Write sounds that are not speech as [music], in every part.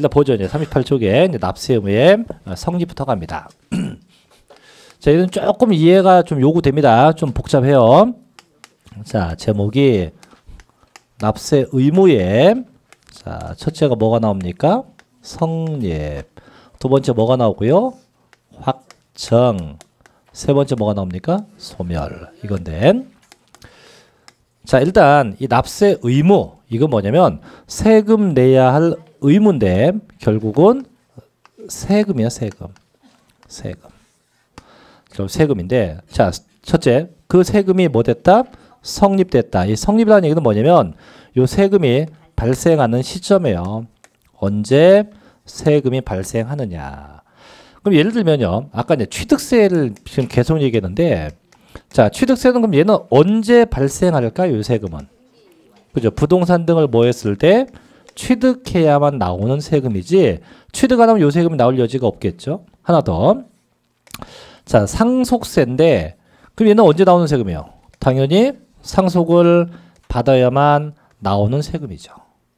일단 보죠. 이제 38쪽에 납세의무 의 성립부터 갑니다. [clears throat] 자, 이건 조금 이해가 좀 요구됩니다. 좀 복잡해요. 자, 제목이 납세 의무의 자, 첫째가 뭐가 나옵니까? 성립. 두 번째 뭐가 나오고요? 확정. 세 번째 뭐가 나옵니까? 소멸. 이건데. 자, 일단 이 납세 의무 이건 뭐냐면 세금 내야 할 의문됨 결국은 세금이야 세금 세금 그럼 세금인데 자 첫째 그 세금이 뭐 됐다 성립됐다 이 성립이라는 얘기는 뭐냐면 요 세금이 발생하는 시점에요 언제 세금이 발생하느냐 그럼 예를 들면요 아까 이제 취득세를 지금 계속 얘기했는데 자 취득세는 그럼 얘는 언제 발생할까 요 세금은 그죠 부동산 등을 뭐 했을 때 취득해야만 나오는 세금이지 취득 안 하면 요 세금이 나올 여지가 없겠죠. 하나 더. 자, 상속세인데 그럼 얘는 언제 나오는 세금이에요? 당연히 상속을 받아야만 나오는 세금이죠.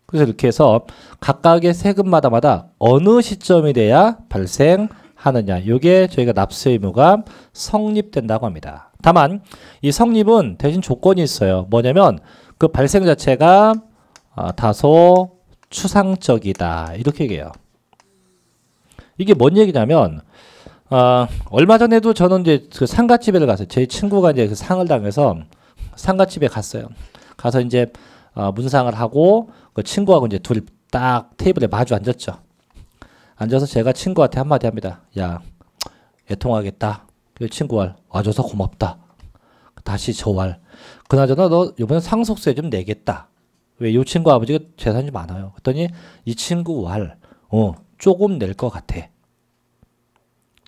그래서 이렇게 해서 각각의 세금마다마다 어느 시점이 돼야 발생하느냐. 이게 저희가 납세 의무가 성립된다고 합니다. 다만 이 성립은 대신 조건이 있어요. 뭐냐면 그 발생 자체가 아, 다소 추상적이다 이렇게 얘기해요. 이게 뭔 얘기냐면 어, 얼마 전에도 저는 이제 그상가집에 가서 제 친구가 이제 그 상을 당해서 상가집에 갔어요. 가서 이제 어, 문상을 하고 그 친구하고 이제 둘이 딱 테이블에 마주 앉았죠. 앉아서 제가 친구한테 한마디 합니다. 야 애통하겠다. 그친구와 와줘서 고맙다. 다시 저할 그나저나 너 이번에 상속세 좀 내겠다. 왜이 친구 아버지가 재산이 많아요. 그랬더니 이 친구 왈 어, 조금 낼 것 같아.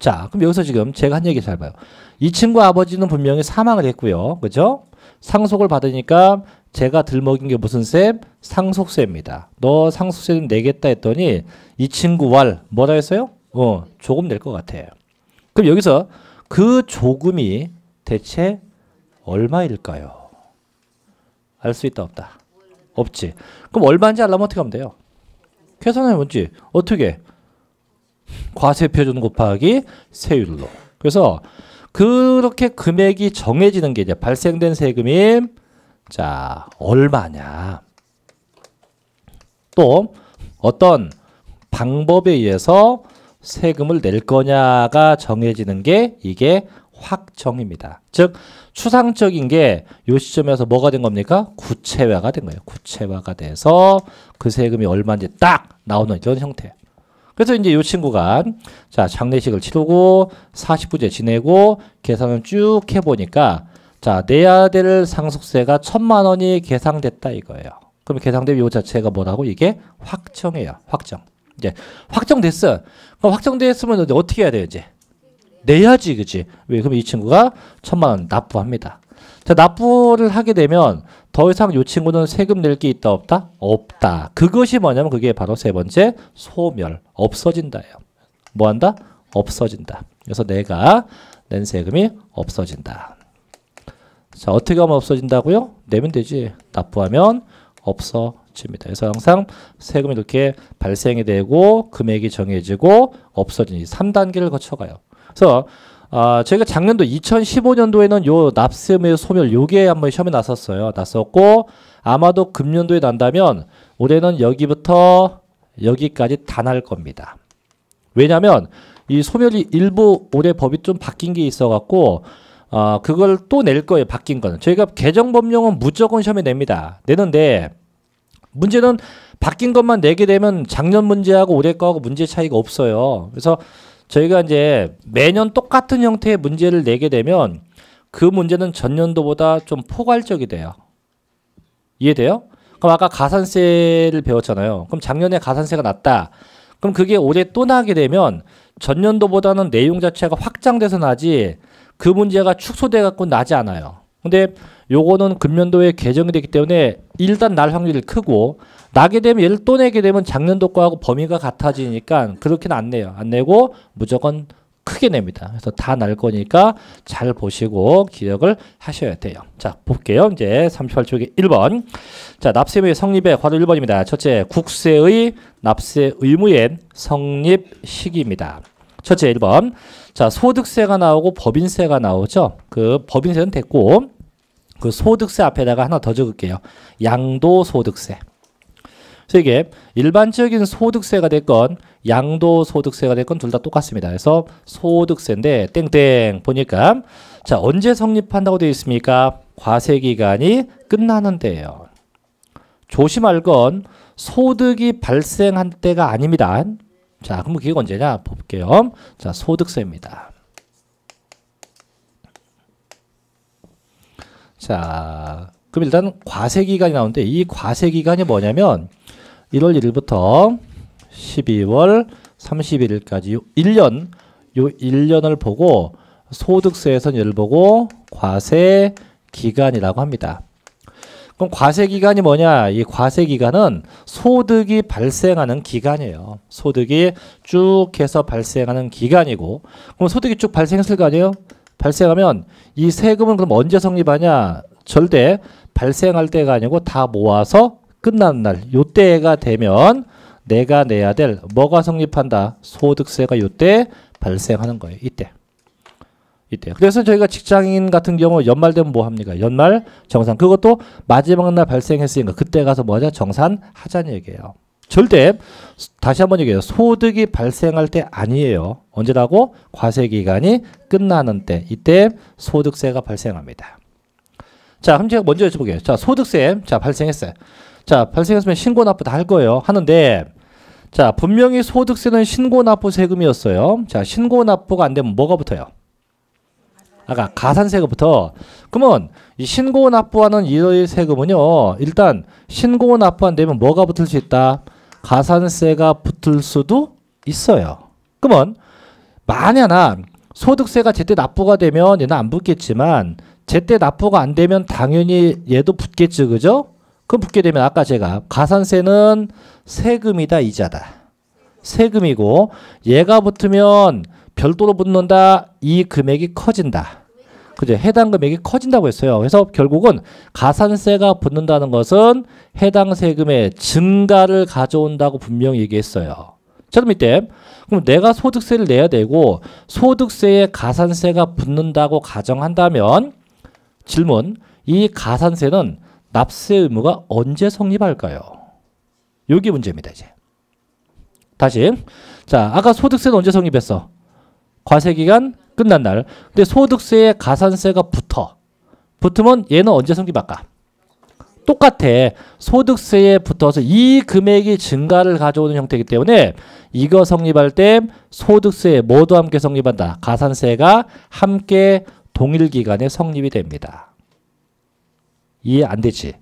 자, 그럼 여기서 지금 제가 한 얘기 잘 봐요. 이 친구 아버지는 분명히 사망을 했고요. 그죠? 상속을 받으니까 제가 들먹인 게 무슨 셈? 상속세입니다. 너 상속세 좀 내겠다 했더니 이 친구 왈 뭐라 했어요? 어, 조금 낼 것 같아. 그럼 여기서 그 조금이 대체 얼마일까요? 알 수 있다 없다. 없지. 그럼 얼마인지 알려면 어떻게 하면 돼요? 계산해 보지. 어떻게? 과세표준 곱하기 세율로. 그래서 그렇게 금액이 정해지는 게 이제 발생된 세금이 자 얼마냐. 또 어떤 방법에 의해서 세금을 낼 거냐가 정해지는 게 이게 확정입니다. 즉 추상적인 게 요 시점에서 뭐가 된 겁니까? 구체화가 된 거예요. 구체화가 돼서 그 세금이 얼마인지 딱 나오는 이런 형태. 그래서 이제 요 친구가 자 장례식을 치르고 40부제 지내고 계산을 쭉 해보니까 자 내야 될 상속세가 천만 원이 계상됐다 이거예요. 그럼 계상된 요 자체가 뭐라고 이게 확정이에요. 확정. 이제 확정됐어. 그럼 확정됐으면 이제 어떻게 해야 돼요 이제? 내야지 그지 왜 그럼 이 친구가 천만 원 납부합니다 자 납부를 하게 되면 더 이상 이 친구는 세금 낼 게 있다 없다 없다 그것이 뭐냐면 그게 바로 세 번째 소멸 없어진다예요 뭐한다 없어진다 그래서 내가 낸 세금이 없어진다 자 어떻게 하면 없어진다고요 내면 되지 납부하면 없어집니다. 그래서 항상 세금이 이렇게 발생이 되고 금액이 정해지고 없어지 3단계를 거쳐가요. 그래서 아, 저희가 작년도 2015년도에는 요 납세의 소멸 요게 한번 시험에 나섰어요. 나섰고 아마도 금년도에 난다면 올해는 여기부터 여기까지 다 날 겁니다. 왜냐하면 이 소멸이 일부 올해 법이 좀 바뀐 게 있어갖고 어, 그걸 또 낼 거예요. 바뀐 거는 저희가 개정 법령은 무조건 시험에 냅니다. 내는데 문제는 바뀐 것만 내게 되면 작년 문제하고 올해 거하고 문제 차이가 없어요. 그래서 저희가 이제 매년 똑같은 형태의 문제를 내게 되면 그 문제는 전년도보다 좀 포괄적이 돼요. 이해돼요? 그럼 아까 가산세를 배웠잖아요. 그럼 작년에 가산세가 났다. 그럼 그게 올해 또 나게 되면 전년도보다는 내용 자체가 확장돼서 나지 그 문제가 축소돼 갖고 나지 않아요. 근데 요거는 금년도에 개정이 되기 때문에 일단 날 확률이 크고 나게 되면 얘를 또 내게 되면 작년도 거하고 범위가 같아지니까 그렇게는 안 내요. 안 내고 무조건 크게 냅니다. 그래서 다 날 거니까 잘 보시고 기억을 하셔야 돼요. 자, 볼게요. 이제 38쪽에 1번. 자, 납세의 성립에과도 1번입니다. 첫째, 국세의 납세 의무의 성립 시기입니다. 첫째 1번. 자, 소득세가 나오고 법인세가 나오죠. 그 법인세는 됐고 그 소득세 앞에다가 하나 더 적을게요. 양도소득세. 그래서 이게 일반적인 소득세가 됐건 양도소득세가 됐건 둘 다 똑같습니다. 그래서 소득세인데 땡땡 보니까 자 언제 성립한다고 되어 있습니까? 과세기간이 끝나는 데예요. 조심할 건 소득이 발생한 때가 아닙니다. 자 그럼 그게 언제냐 볼게요. 자 소득세입니다. 자 그럼 일단 과세기간이 나오는데 이 과세기간이 뭐냐면 1월 1일부터 12월 31일까지 1년 요 1년을 보고 소득세에선 예를 보고 과세 기간이라고 합니다. 그럼 과세 기간이 뭐냐? 이 과세 기간은 소득이 발생하는 기간이에요. 소득이 쭉 해서 발생하는 기간이고 그럼 소득이 쭉 발생했을 거 아니에요? 발생하면 이 세금은 그럼 언제 성립하냐? 절대 발생할 때가 아니고 다 모아서 끝나는 날 요때가 되면 내가 내야 될 뭐가 성립한다. 소득세가 요 때 발생하는 거예요. 이때. 이때. 그래서 저희가 직장인 같은 경우 연말 되면 뭐 합니까? 연말 정산. 그것도 마지막 날 발생했으니까 그때 가서 뭐하자? 정산하자는 얘기예요. 절대 다시 한번 얘기해요. 소득이 발생할 때 아니에요. 언제라고? 과세 기간이 끝나는 때. 이때 소득세가 발생합니다. 자, 그럼 제가 먼저 여쭤볼게요. 자, 소득세. 자, 발생했어요. 자, 발생했으면 신고 납부 다 할 거예요. 하는데 자, 분명히 소득세는 신고 납부 세금이었어요. 자, 신고 납부가 안 되면 뭐가 붙어요? 아까 가산세가부터 그러면 이 신고 납부하는 이 세금은요. 일단 신고 납부 안 되면 뭐가 붙을 수 있다? 가산세가 붙을 수도 있어요. 그러면 만약나 소득세가 제때 납부가 되면 얘는 안 붙겠지만 제때 납부가 안 되면 당연히 얘도 붙겠죠 그죠? 그럼 붙게 되면 아까 제가 가산세는 세금이다 이자다. 세금이고 얘가 붙으면 별도로 붙는다 이 금액이 커진다. 그죠? 해당 금액이 커진다고 했어요. 그래서 결국은 가산세가 붙는다는 것은 해당 세금의 증가를 가져온다고 분명히 얘기했어요. 자 그럼 이때 그럼 내가 소득세를 내야 되고 소득세에 가산세가 붙는다고 가정한다면 질문 이 가산세는 납세 의무가 언제 성립할까요? 요게 문제입니다, 이제. 다시. 자, 아까 소득세는 언제 성립했어? 과세기간 끝난 날. 근데 소득세에 가산세가 붙어. 붙으면 얘는 언제 성립할까? 똑같아. 소득세에 붙어서 이 금액이 증가를 가져오는 형태이기 때문에 이거 성립할 때 소득세 모두 함께 성립한다. 가산세가 함께 동일 기간에 성립이 됩니다. 이해 안 되지?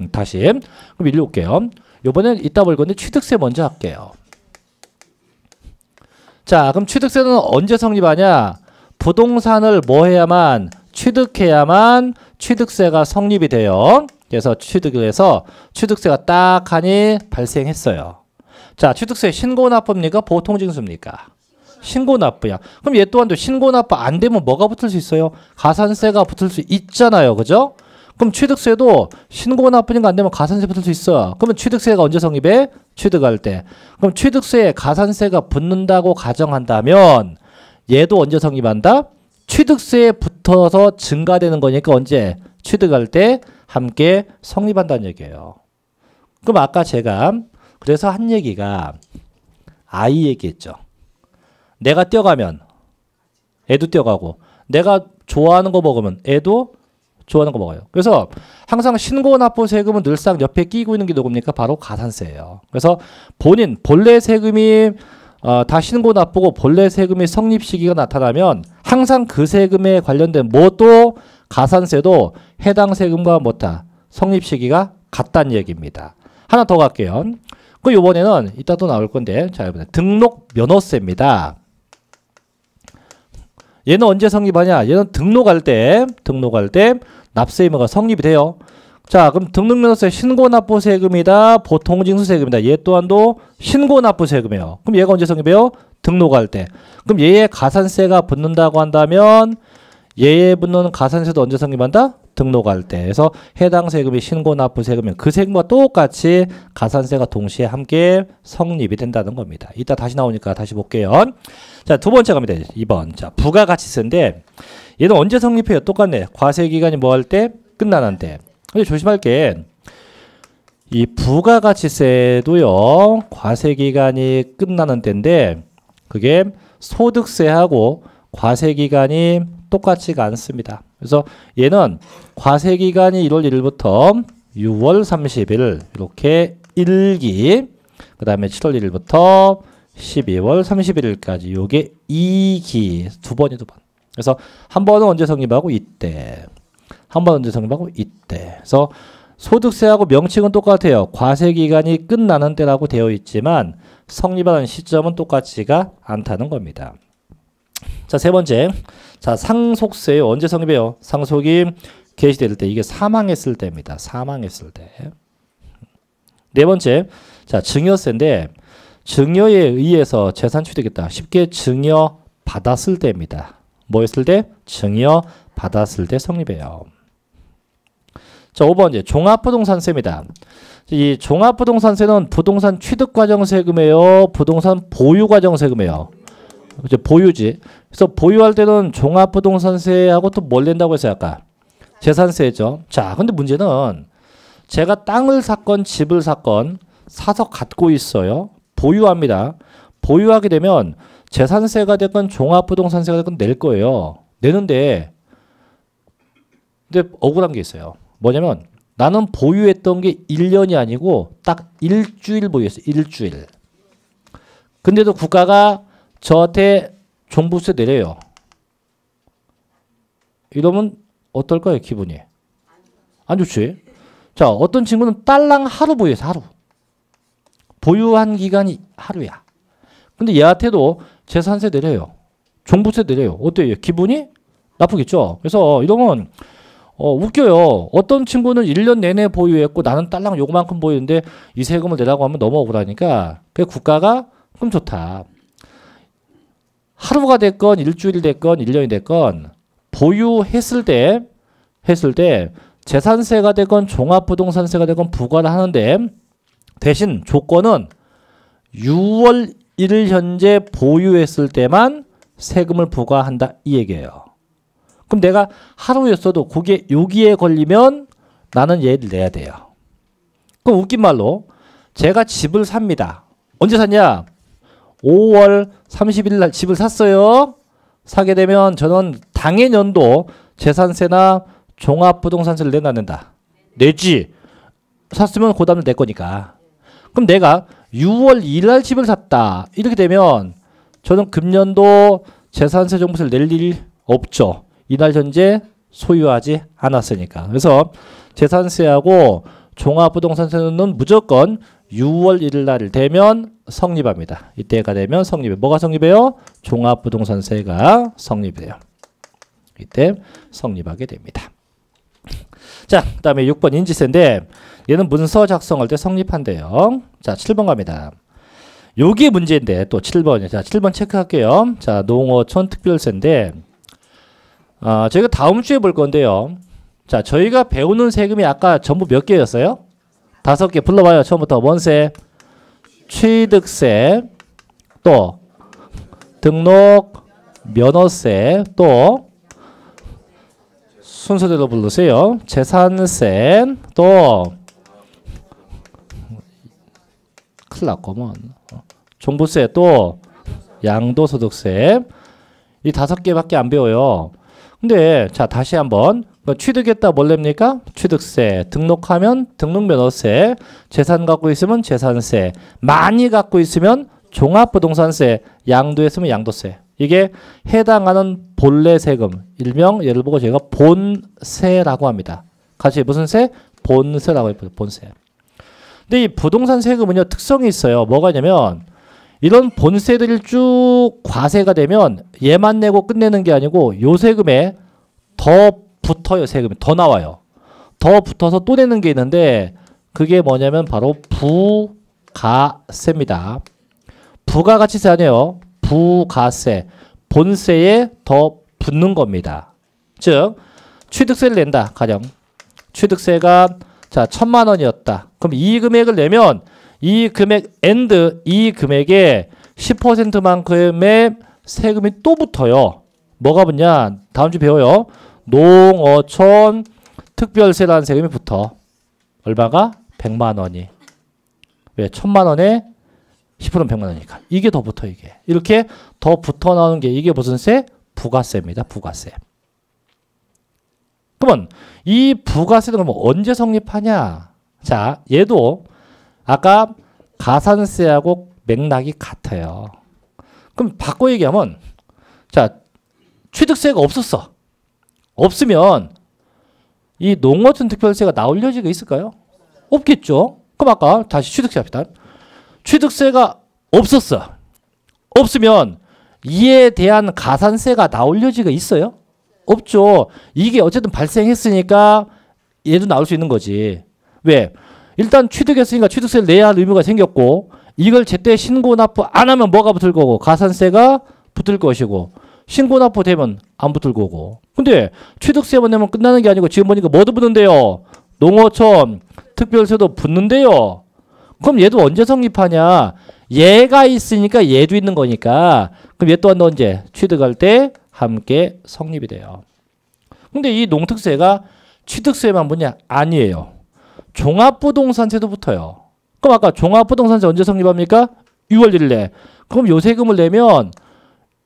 음, 다시. 그럼 일로 올게요. 요번엔 이따 볼 건데 취득세 먼저 할게요. 자, 그럼 취득세는 언제 성립하냐? 부동산을 뭐 해야만 취득해야만 취득세가 성립이 돼요. 그래서 취득을 해서 취득세가 딱 하니 발생했어요. 자, 취득세 신고 납부입니까? 보통 징수입니까? 신고 납부야. 그럼 얘 또한 신고 납부 안 되면 뭐가 붙을 수 있어요? 가산세가 붙을 수 있잖아요. 그죠? 그럼 취득세도 신고 가 나쁘니까 안 되면 가산세 붙을 수 있어. 그러면 취득세가 언제 성립해? 취득할 때. 그럼 취득세에 가산세가 붙는다고 가정한다면 얘도 언제 성립한다? 취득세에 붙어서 증가되는 거니까 언제? 취득할 때 함께 성립한다는 얘기예요. 그럼 아까 제가 그래서 한 얘기가 아이 얘기했죠. 내가 뛰어가면 애도 뛰어가고 내가 좋아하는 거 먹으면 애도 좋아하는 거 먹어요. 그래서 항상 신고 납부 세금은 늘상 옆에 끼고 있는 게 누굽니까? 바로 가산세예요. 그래서 본인 본래 세금이 어, 다 신고 납부고 본래 세금이 성립 시기가 나타나면 항상 그 세금에 관련된 뭐도 가산세도 해당 세금과 못다 성립 시기가 같다는 얘기입니다. 하나 더 갈게요. 그 요번에는 이따 또 나올 건데 자 이번에 등록 면허세입니다. 얘는 언제 성립하냐? 얘는 등록할 때, 등록할 때 납세 의무가 성립이 돼요. 자, 그럼 등록면허세 신고납부세금이다, 보통징수세금이다. 얘 또한도 신고납부세금이에요. 그럼 얘가 언제 성립해요? 등록할 때. 그럼 얘의 가산세가 붙는다고 한다면 얘에 붙는 가산세도 언제 성립한다? 등록할 때. 그래서 해당 세금이 신고납부세금이면 그 세금과 똑같이 가산세가 동시에 함께 성립이 된다는 겁니다. 이따 다시 나오니까 다시 볼게요. 자, 두 번째 갑니다. 2번. 자, 부가가치세인데 얘는 언제 성립해요? 똑같네. 과세 기간이 뭐 할 때? 끝나는데. 근데 조심할 게이 부가가치세도요. 과세 기간이 끝나는 때인데 그게 소득세하고 과세 기간이 똑같지가 않습니다. 그래서 얘는 과세 기간이 1월 1일부터 6월 30일 이렇게 1기 그 다음에 7월 1일부터 12월 31일까지 요게 2기 두 번이 두 번. 그래서 한 번은 언제 성립하고 이때. 한번 언제 성립하고 이때. 그래서 소득세하고 명칭은 똑같아요. 과세 기간이 끝나는 때라고 되어 있지만 성립하는 시점은 똑같지가 않다는 겁니다. 자, 세 번째. 자, 상속세 언제 성립해요? 상속이 개시될 때 이게 사망했을 때입니다. 사망했을 때. 네 번째. 자, 증여세인데 증여에 의해서 재산 취득했다. 쉽게 증여 받았을 때입니다. 뭐였을 때? 증여 받았을 때 성립해요. 자, 5번 이제 종합부동산세입니다. 이 종합부동산세는 부동산 취득과정세금이에요. 부동산 보유과정세금이에요. 이제 보유지. 그래서 보유할 때는 종합부동산세하고 또 뭘 낸다고 했어요 아까 재산세죠. 자, 근데 문제는 제가 땅을 샀건 집을 샀건 사서 갖고 있어요. 보유합니다. 보유하게 되면 재산세가 됐건 종합부동산세가 됐건 낼 거예요. 내는데 근데 억울한 게 있어요. 뭐냐면 나는 보유했던 게 1년이 아니고 딱 일주일 보유했어. 일주일. 근데도 국가가 저한테 종부세 내려요. 이러면 어떨까요, 기분이? 안 좋지. 자, 어떤 친구는 딸랑 하루 보유해서 하루. 보유한 기간이 하루야. 근데 얘한테도 재산세 내려요. 종부세 내려요. 어때요? 기분이 나쁘겠죠? 그래서 이러면 어, 웃겨요. 어떤 친구는 1년 내내 보유했고 나는 딸랑 요만큼 보이는데이 세금을 내라고 하면 너무 억울하니까 그 국가가 그럼 좋다. 하루가 됐건 일주일이 됐건 1년이 됐건 보유했을 때 했을 때 재산세가 되건 종합부동산세가 되건 부과를 하는데 대신 조건은 6월 이를 현재 보유했을 때만 세금을 부과한다 이 얘기예요. 그럼 내가 하루였어도 그게 여기에 걸리면 나는 얘를 내야 돼요. 그럼 웃긴 말로 제가 집을 삽니다. 언제 샀냐? 5월 30일 날 집을 샀어요. 사게 되면 저는 당해 년도 재산세나 종합부동산세를 내놨는다. 내지. 샀으면 그 다음에 내 거니까. 그럼 내가 6월 2일 날 집을 샀다. 이렇게 되면 저는 금년도 재산세 종부세를 낼 일 없죠. 이날 현재 소유하지 않았으니까. 그래서 재산세하고 종합부동산세는 무조건 6월 1일 날 되면 성립합니다. 이때가 되면 성립해. 뭐가 성립해요? 종합부동산세가 성립해요. 이때 성립하게 됩니다. 자, 그 다음에 6번 인지세인데 얘는 문서 작성할 때 성립한대요. 자, 7번 갑니다. 요게 문제인데 또 7번이요. 에 자, 7번 체크할게요. 자, 농어촌 특별세인데 아, 저희가 다음 주에 볼 건데요. 자, 저희가 배우는 세금이 아까 전부 몇 개였어요? 다섯 개 불러봐요. 처음부터 원세, 취득세, 또 등록, 면허세, 또 순서대로 부르세요. 재산세 또 큰일 났구먼. 종부세 또 양도소득세 이 다섯 개밖에 안 배워요. 근데 자 다시 한번 뭐 취득했다 뭘 냅니까? 취득세 등록하면 등록면허세 재산 갖고 있으면 재산세 많이 갖고 있으면 종합부동산세 양도했으면 양도세 이게 해당하는 본래 세금, 일명 예를 보고 저희가 본세라고 합니다. 같이 무슨 세? 본세라고 해요. 본세. 근데 이 부동산 세금은요 특성이 있어요. 뭐가냐면 이런 본세들이 쭉 과세가 되면 얘만 내고 끝내는 게 아니고 요 세금에 더 붙어요 세금이 더 나와요. 더 붙어서 또 내는 게 있는데 그게 뭐냐면 바로 부가세입니다. 부가가치세 아니에요. 부가세, 본세에 더 붙는 겁니다. 즉 취득세를 낸다. 가령 취득세가 자 천만 원이었다. 그럼 이 금액을 내면 이 금액 엔드 이 금액에 10%만큼의 세금이 또 붙어요. 뭐가 붙냐? 다음 주 배워요. 농어촌 특별세라는 세금이 붙어. 얼마가? 100만 원이. 왜? 천만 원에 10%는 100만 원이니까. 이게 더 붙어, 이게. 이렇게 더 붙어 나오는 게 이게 무슨 세? 부가세입니다. 부가세. 그러면 이 부가세는 그럼 언제 성립하냐? 자, 얘도 아까 가산세하고 맥락이 같아요. 그럼 바꿔 얘기하면 자, 취득세가 없었어. 없으면 이 농어촌 특별세가 나올 여지가 있을까요? 없겠죠. 그럼 아까 다시 취득세 합시다. 취득세가 없었어. 없으면 이에 대한 가산세가 나올여지가 있어요? 없죠. 이게 어쨌든 발생했으니까 얘도 나올 수 있는 거지. 왜? 일단 취득했으니까 취득세를 내야 할 의무가 생겼고 이걸 제때 신고 납부 안 하면 뭐가 붙을 거고 가산세가 붙을 것이고 신고 납부되면 안 붙을 거고 근데 취득세만 내면 끝나는 게 아니고 지금 보니까 뭐도 붙는데요 농어촌 특별세도 붙는데요 그럼 얘도 언제 성립하냐? 얘가 있으니까 얘도 있는 거니까 그럼 얘 또한 언제 취득할 때 함께 성립이 돼요. 근데 이 농특세가 취득세만 뭐냐? 아니에요. 종합부동산세도 붙어요. 그럼 아까 종합부동산세 언제 성립합니까? 6월 1일에. 그럼 요세금을 내면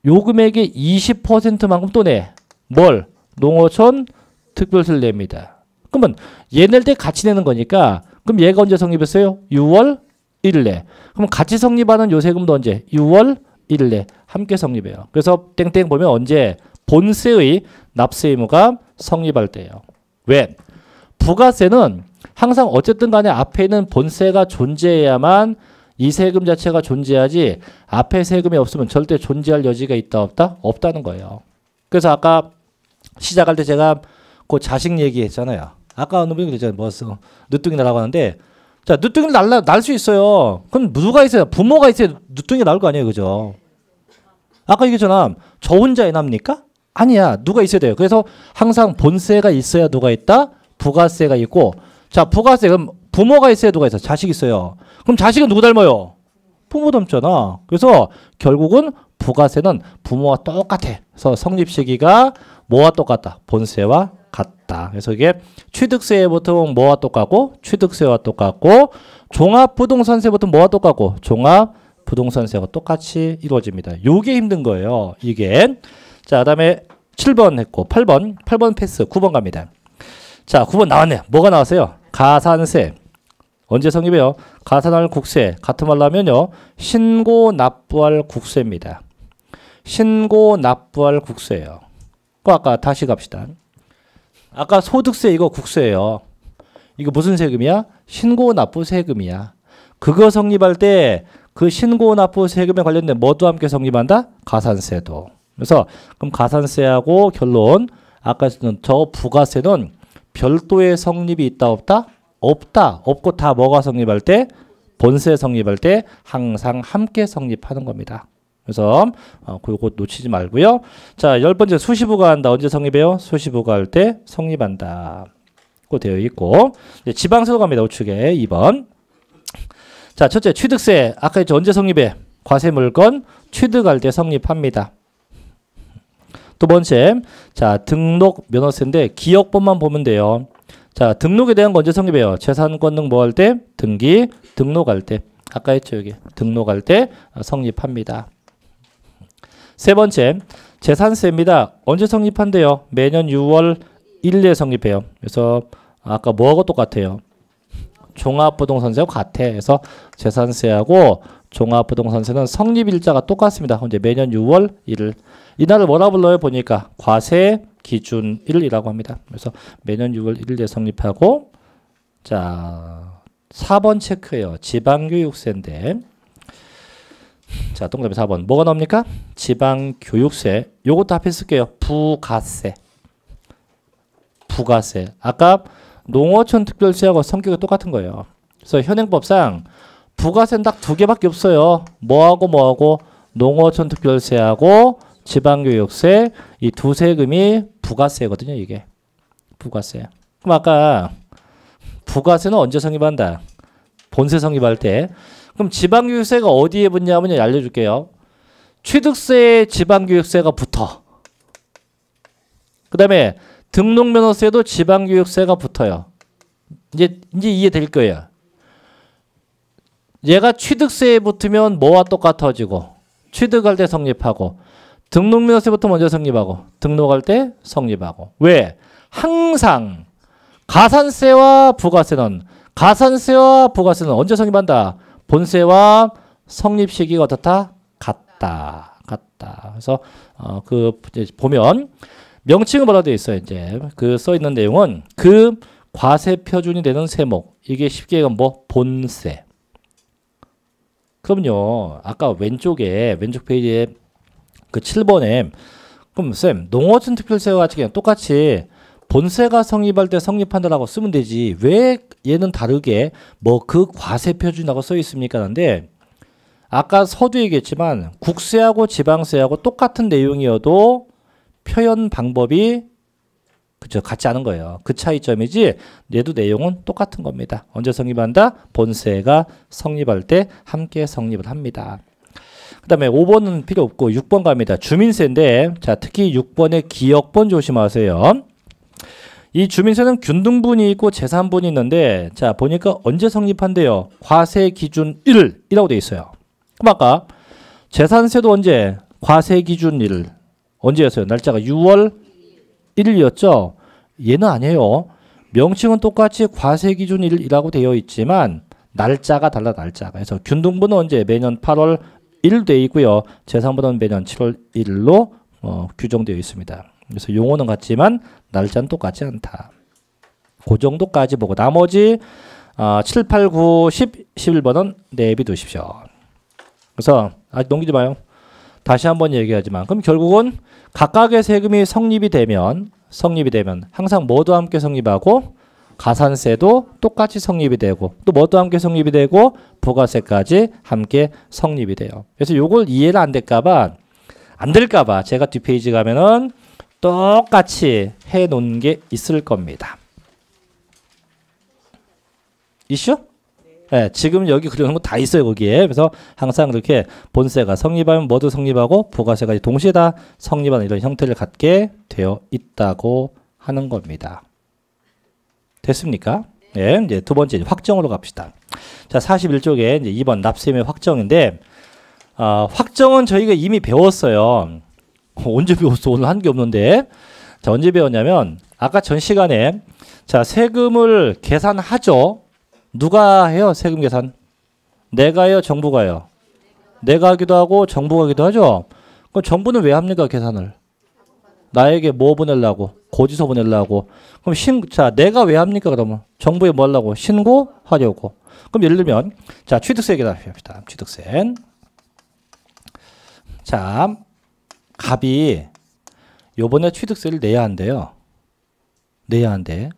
요금액의 20%만큼 또 내. 뭘? 농어촌 특별세를 냅니다. 그러면 얘 낼 때 같이 내는 거니까 그럼 얘가 언제 성립했어요? 6월 1일에. 그럼 같이 성립하는 요세금도 언제? 6월 1일에 함께 성립해요. 그래서 땡땡 보면 언제 본세의 납세 의무가 성립할 때예요. 왜? 부가세는 항상 어쨌든 간에 앞에 있는 본세가 존재해야만 이 세금 자체가 존재하지 앞에 세금이 없으면 절대 존재할 여지가 있다 없다? 없다는 거예요. 그래서 아까 시작할 때 제가 그 자식 얘기했잖아요. 아까 어느 분이 뭐였어? 누뚱이 날아가는데 자 누뚱이 날라 날수 있어요. 그럼 누가 있어요? 부모가 있어야 누뚱이 날거 아니에요, 그죠? 아까 얘기했잖아. 저 혼자 애납니까? 아니야. 누가 있어야 돼요. 그래서 항상 본세가 있어야 누가 있다? 부가세가 있고 자 부가세 그럼 부모가 있어야 누가 있어? 자식 있어요. 그럼 자식은 누구 닮아요? 부모 닮잖아. 그래서 결국은 부가세는 부모와 똑같아. 그래서 성립 시기가 뭐와 똑같다? 본세와 같다. 그래서 이게 취득세에 보통 뭐와 똑같고 취득세와 똑같고 종합부동산세 보통 뭐와 똑같고 종합부동산세가 똑같이 이루어집니다. 이게 힘든 거예요. 이게 자 그다음에 7번 했고 8번 8번 패스 9번 갑니다. 자 9번 나왔네요. 뭐가 나왔어요? 가산세 언제 성립해요? 가산할 국세 같은 말로 하면요 신고 납부할 국세입니다. 신고 납부할 국세예요. 그 아까 다시 갑시다. 아까 소득세 이거 국세예요. 이거 무슨 세금이야? 신고 납부 세금이야. 그거 성립할 때 그 신고 납부 세금에 관련된 뭐도 함께 성립한다? 가산세도. 그래서 그럼 가산세하고 결론 아까 했저 부가세는 별도의 성립이 있다 없다? 없다. 없고 다 뭐가 성립할 때? 본세 성립할 때 항상 함께 성립하는 겁니다. 그래서 어, 그것 놓치지 말고요. 자, 열 번째 수시부가 한다. 언제 성립해요? 수시부가 할때 성립한다. 고 되어 있고 이제 지방세로 갑니다. 우측에 2번. 자, 첫째 취득세. 아까 했죠. 언제 성립해? 과세물건 취득할 때 성립합니다. 두 번째, 자 등록 면허세인데 기억본만 보면 돼요. 자 등록에 대한 건 언제 성립해요? 재산권 등 뭐 할 때? 등기, 등록할 때. 아까 했죠 여기. 등록할 때 어, 성립합니다. 세 번째, 재산세입니다. 언제 성립한대요? 매년 6월 1일에 성립해요. 그래서 아까 뭐하고 똑같아요? 종합부동산세하고 같아. 그래서 재산세하고 종합부동산세는 성립일자가 똑같습니다. 이제 매년 6월 1일. 이날을 뭐라 불러요? 보니까 과세 기준일이라고 합니다. 그래서 매년 6월 1일에 성립하고 자 4번 체크예요. 지방교육세인데 자, 동그라미 4번. 뭐가 나옵니까? 지방 교육세. 요것도 앞에 쓸게요. 부가세. 부가세. 아까 농어촌 특별세하고 성격이 똑같은 거예요. 그래서 현행법상 부가세는 딱 두 개밖에 없어요. 뭐하고 뭐하고 농어촌 특별세하고 지방교육세 이 두 세금이 부가세거든요. 이게 부가세. 그럼 아까 부가세는 언제 성립한다? 본세 성립할 때 그럼 지방교육세가 어디에 붙냐면요. 알려줄게요. 취득세에 지방교육세가 붙어. 그 다음에 등록면허세도 지방교육세가 붙어요. 이제, 이제 이해될 거예요. 얘가 취득세에 붙으면 뭐와 똑같아지고 취득할 때 성립하고 등록면허세부터 먼저 성립하고 등록할 때 성립하고 왜? 항상 가산세와 부가세는 가산세와 부가세는 언제 성립한다? 본세와 성립 시기가 어떻다? 같다. 같다. 그래서 어, 그 보면 명칭은 뭐라 되어 있어요. 이제 그 써 있는 내용은 그 과세 표준이 되는 세목. 이게 쉽게 얘기하면 뭐 본세. 그럼요. 아까 왼쪽에 왼쪽 페이지에 그 7번에 그럼 쌤 농어촌 특별세와 같이 그냥 똑같이 본세가 성립할 때 성립한다라고 쓰면 되지 왜 얘는 다르게 뭐 그 과세 표준이라고 써 있습니까? 근데 아까 서두 얘기했지만 국세하고 지방세하고 똑같은 내용이어도 표현 방법이 그쵸 같지 않은 거예요. 그 차이점이지 얘도 내용은 똑같은 겁니다. 언제 성립한다? 본세가 성립할 때 함께 성립을 합니다. 그 다음에 5번은 필요 없고 6번 갑니다. 주민세인데 자 특히 6번의 기억번 조심하세요. 이 주민세는 균등분이 있고 재산분이 있는데 자 보니까 언제 성립한대요? 과세 기준 1이라고 돼 있어요. 그럼 아까 재산세도 언제? 과세 기준 1 언제였어요? 날짜가 6월 1일이었죠? 얘는 아니에요. 명칭은 똑같이 과세 기준 1이라고 되어 있지만 날짜가 달라 날짜가. 그래서 균등분은 언제? 매년 8월 1돼 일 있고요. 재산분은 매년 7월 1일로 어, 규정되어 있습니다. 그래서 용어는 같지만 날짜는 똑같지 않다. 그 정도까지 보고 나머지 어, 아, 7, 8, 9, 10, 11번은 내비두십시오. 그래서 아직 넘기지 마요. 다시 한 번 얘기하지만 그럼 결국은 각각의 세금이 성립이 되면 성립이 되면 항상 모두 함께 성립하고 가산세도 똑같이 성립이 되고 또 뭐도 함께 성립이 되고 부가세까지 함께 성립이 돼요. 그래서 요걸 이해를 안 될까봐 안 될까봐 제가 뒷페이지 가면은 똑같이 해 놓은 게 있을 겁니다. 이슈? 네, 지금 여기 그려놓은 거 다 있어요 거기에 그래서 항상 그렇게 본세가 성립하면 모두 성립하고 부가세가 동시에 다 성립하는 이런 형태를 갖게 되어 있다고 하는 겁니다 됐습니까? 네, 이제 두 번째 확정으로 갑시다 자 41쪽에 이제 2번 납세의 확정인데 어, 확정은 저희가 이미 배웠어요 [laughs] 언제 배웠어? 오늘 한 게 없는데. 자, 언제 배웠냐면 아까 전 시간에 자, 세금을 계산하죠. 누가 해요? 세금 계산. 내가요, 해 정부가요? 해 내가 하기도 하고 정부가 하기도 하죠. 그럼 정부는 왜 합니까, 계산을? 나에게 뭐 보내려고? 고지서 보내려고. 그럼 신, 자, 내가 왜 합니까, 그러면? 정부에 뭐 하려고? 신고하려고. 그럼 예를 들면, 자, 취득세 계산합시다. 취득세. 자, 갑이 요번에 취득세를 내야 한대요. 내야 한대.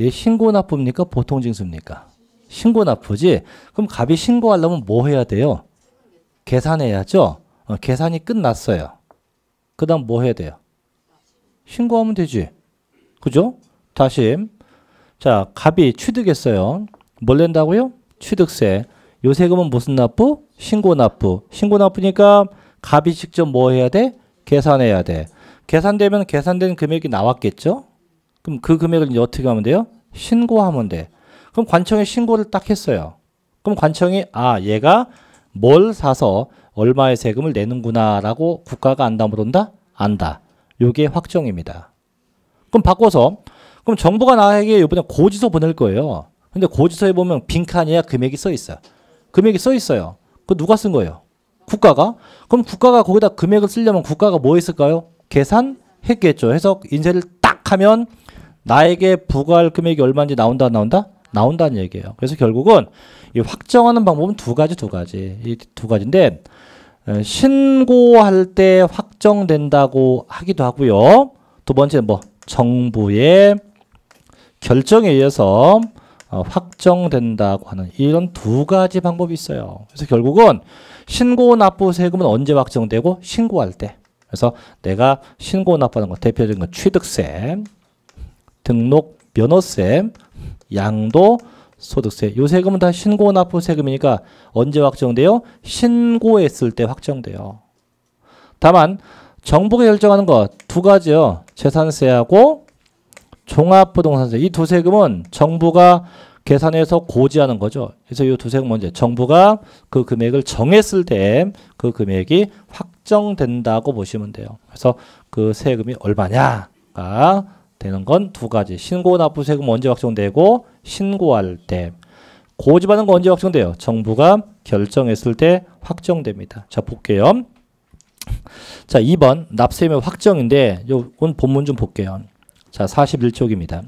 얘 신고 납부입니까? 보통 징수입니까? 신고 납부지? 그럼 갑이 신고하려면 뭐 해야 돼요? 계산해야죠? 어, 계산이 끝났어요. 그 다음 뭐 해야 돼요? 신고하면 되지. 그죠? 다시. 자, 갑이 취득했어요. 뭘 낸다고요? 취득세. 요세금은 무슨 납부? 신고 납부. 신고 납부니까 갑이 직접 뭐 해야 돼? 계산해야 돼. 계산되면 계산된 금액이 나왔겠죠? 그럼 그 금액을 이제 어떻게 하면 돼요? 신고하면 돼. 그럼 관청에 신고를 딱 했어요. 그럼 관청이 아 얘가 뭘 사서 얼마의 세금을 내는구나라고 국가가 안다 물은다 안다. 요게 확정입니다. 그럼 바꿔서 그럼 정부가 나에게 이번에 고지서 보낼 거예요. 근데 고지서에 보면 빈칸이야 금액이 써 있어. 금액이 써 있어요. 그 누가 쓴 거예요? 국가가 그럼 국가가 거기다 금액을 쓰려면 국가가 뭐 했을까요? 계산했겠죠. 해석 인쇄를 딱 하면 나에게 부과할 금액이 얼마인지 나온다 나온다? 나온다는 얘기예요. 그래서 결국은 이 확정하는 방법은 두 가지 두 가지 이 두 가지인데 신고할 때 확정된다고 하기도 하고요. 두 번째는 뭐 정부의 결정에 의해서 어, 확정된다고 하는 이런 두 가지 방법이 있어요. 그래서 결국은 신고 납부 세금은 언제 확정되고 신고할 때. 그래서 내가 신고 납부하는 거 대표적인 건 취득세, 등록 면허세, 양도 소득세. 요 세금은 다 신고 납부 세금이니까 언제 확정돼요? 신고했을 때 확정돼요. 다만 정부가 결정하는 거 두 가지요. 재산세하고 종합부동산세. 이 두 세금은 정부가 계산해서 고지하는 거죠. 그래서 이 두 세금 문제 정부가 그 금액을 정했을 때 그 금액이 확정된다고 보시면 돼요. 그래서 그 세금이 얼마냐가 되는 건 두 가지. 신고 납부 세금 언제 확정되고 신고할 때 고지받은 거 언제 확정돼요? 정부가 결정했을 때 확정됩니다. 자 볼게요. 자 2번 납세의 확정인데 요건 본문 좀 볼게요. 자 41쪽입니다.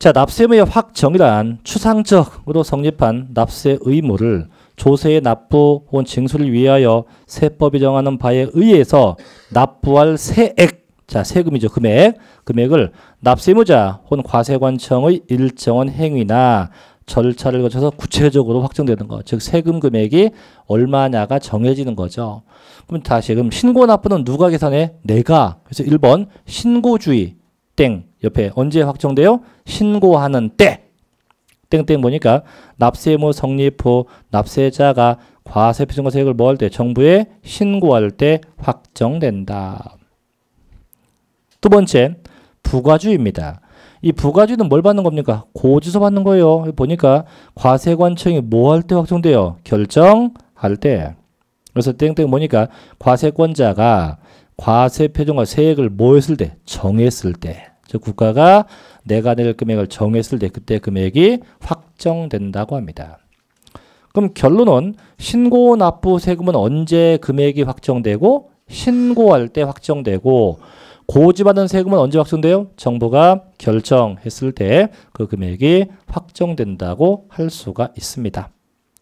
자, 납세의무의 확정이란 추상적으로 성립한 납세 의무를 조세의 납부 혹은 징수를 위하여 세법이 정하는 바에 의해서 납부할 세액, 자, 세금이죠. 금액, 금액을 납세의무자 혹은 과세관청의 일정한 행위나 절차를 거쳐서 구체적으로 확정되는 것, 즉 세금 금액이 얼마냐가 정해지는 거죠. 그럼 다시 그럼 신고 납부는 누가 계산해? 내가. 그래서 1번 신고주의 땡. 옆에 언제 확정돼요? 신고하는 때. 땡땡 보니까 납세의무 성립 후 납세자가 과세 표준과세액을뭐할 때? 정부에 신고할 때 확정된다. 두 번째, 부과주입니다. 이 부가주는 뭘 받는 겁니까? 고지서 받는 거예요. 보니까 과세관청이 뭐 할 때 확정돼요? 결정할 때. 그래서 땡땡 보니까 과세권자가 과세 표준과 세액을 뭐 했을 때? 정했을 때. 즉 국가가 내가 낼 금액을 정했을 때 그때 금액이 확정된다고 합니다. 그럼 결론은 신고 납부 세금은 언제 금액이 확정되고 신고할 때 확정되고 고지받은 세금은 언제 확정돼요? 정부가 결정했을 때 그 금액이 확정된다고 할 수가 있습니다.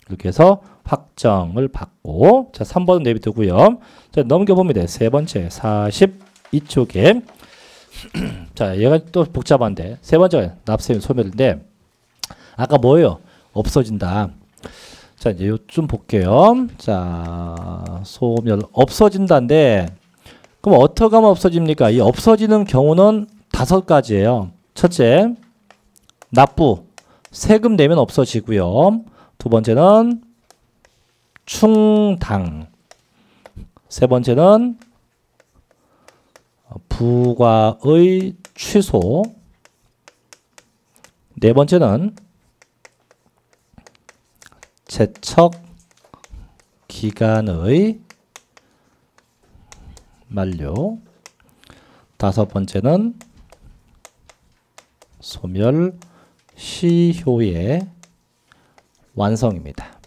이렇게 해서 확정을 받고 자 3번은 내비두고요. 자 넘겨봅니다. 세 번째 42쪽에 [clears throat] 자, 얘가 또 복잡한데 세번째납세 소멸인데 아까 뭐예요? 없어진다. 자, 이제 요좀 볼게요. 자, 소멸 없어진다인데 그럼 어떻게 하면 없어집니까? 이 없어지는 경우는 다섯 가지예요. 첫째, 납부. 세금 내면 없어지고요. 두 번째는 충당. 세 번째는 어, 부과의 취소 네 번째는 제척 기간의 만료 다섯 번째는 소멸 시효의 완성입니다.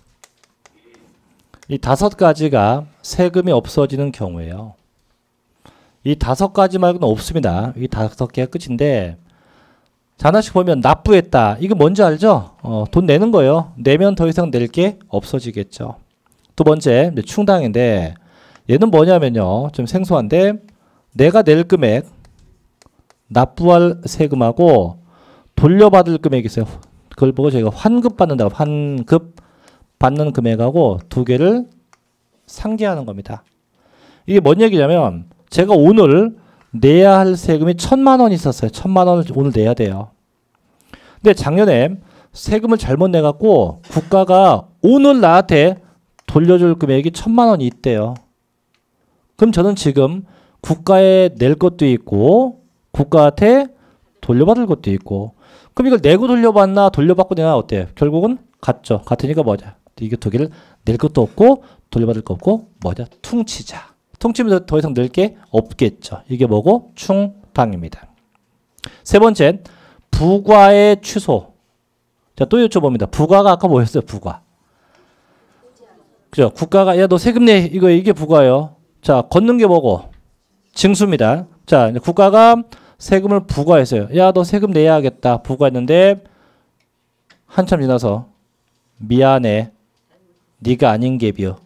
이 다섯 가지가 세금이 없어지는 경우예요 이 다섯 가지 말고는 없습니다. 이 다섯 개가 끝인데 자, 하나씩 보면 납부했다. 이게 뭔지 알죠? 어, 돈 내는 거예요. 내면 더 이상 낼 게 없어지겠죠. 두 번째 충당인데 얘는 뭐냐면요. 좀 생소한데 내가 낼 금액 납부할 세금하고 돌려받을 금액이 있어요. 그걸 보고 저희가 환급 받는다고 환급 받는 금액하고 두 개를 상계하는 겁니다. 이게 뭔 얘기냐면 제가 오늘 내야 할 세금이 천만 원 있었어요. 천만 원을 오늘 내야 돼요. 근데 작년에 세금을 잘못 내갖고 국가가 오늘 나한테 돌려줄 금액이 천만 원이 있대요. 그럼 저는 지금 국가에 낼 것도 있고 국가한테 돌려받을 것도 있고 그럼 이걸 내고 돌려받나 돌려받고 내나 어때요? 결국은 같죠. 같으니까 뭐죠? 이게 두 개를 낼 것도 없고 돌려받을 거 없고 뭐죠? 퉁치자. 통치면 더 이상 늘 게 없겠죠. 이게 뭐고? 충당입니다. 세 번째, 부과의 취소. 자, 또 여쭤봅니다. 부과가 아까 뭐였어요? 부과. 그죠? 국가가 야 너 세금 내 이거 이게 부과요 자, 걷는 게 뭐고? 징수입니다. 자, 국가가 세금을 부과했어요. 야, 너 세금 내야겠다. 부과했는데 한참 지나서 미안해. 네가 아닌 게비 어,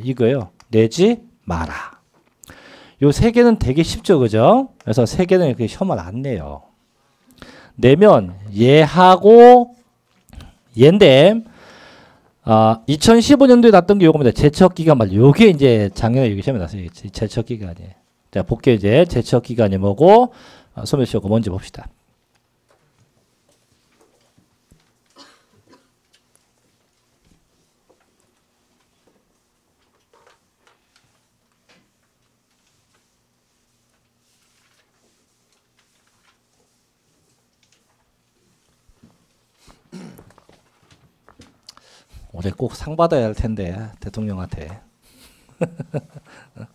이거요. 내지 마라. 요세 개는 되게 쉽죠. 그죠? 그래서 세 개는 이렇게 혀을안 내요. 내면 얘하고 얘인데 아, 2015년도에 났던 게 요겁니다. 제척 기간 말. 요게 이제 작년에 여기 시험에 났어요. 제척 기간이. 자, 볼게 이제 제척 기간이 뭐고 아, 소멸시효가 뭔지 봅시다. 올해 꼭 상 받아야 할 텐데 대통령한테. [laughs]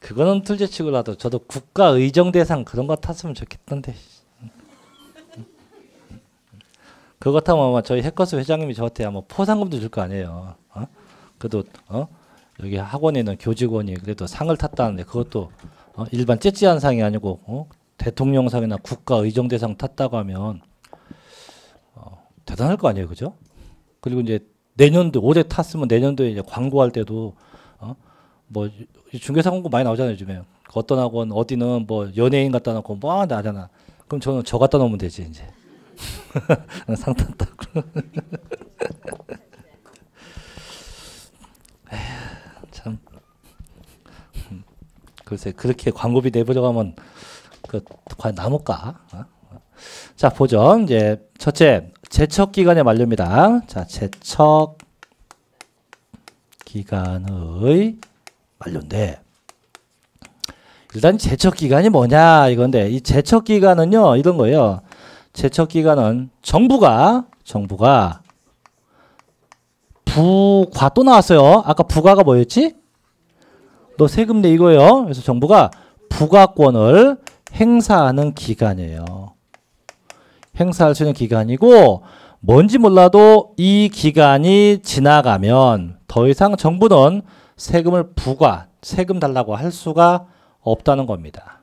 그거는 둘째치고라도 저도 국가 의정 대상 그런 거 탔으면 좋겠던데. 그것 타면 아마 저희 해커스 회장님이 저한테 아마 포상금도 줄 거 아니에요. 어? 그래도 어? 여기 학원에 는 교직원이 그래도 상을 탔다는데 그것도 어? 일반 찌찌한 상이 아니고 어? 대통령상이나 국가 의정대상 탔다고 하면 어, 대단할 거 아니에요, 그죠? 그리고 이제 내년도 올해 탔으면 내년도에 이제 광고할 때도 어? 뭐 중개사 광고 많이 나오잖아요 요즘에 그 어떤 학원 어디는 뭐 연예인 갖다 놓고 뭐 나잖아 그럼 저는 저 갖다 놓으면 되지 이제 [laughs] 상탄 따고 [laughs] 참 음, 글쎄 그렇게 광고비 내버려가면그 과연 남을까 어? 어? 자 보죠 이제 첫째 제척 기간의 만료입니다. 자, 제척 기간의 만료인데 일단 제척 기간이 뭐냐 이건데 이 제척 기간은요 이런 거예요. 제척 기간은 정부가 정부가 부과 또 나왔어요. 아까 부과가 뭐였지? 너 세금 내이거요 그래서 정부가 부과권을 행사하는 기간이에요. 행사할 수 있는 기간이고 뭔지 몰라도 이 기간이 지나가면 더 이상 정부는 세금을 부과, 세금 달라고 할 수가 없다는 겁니다.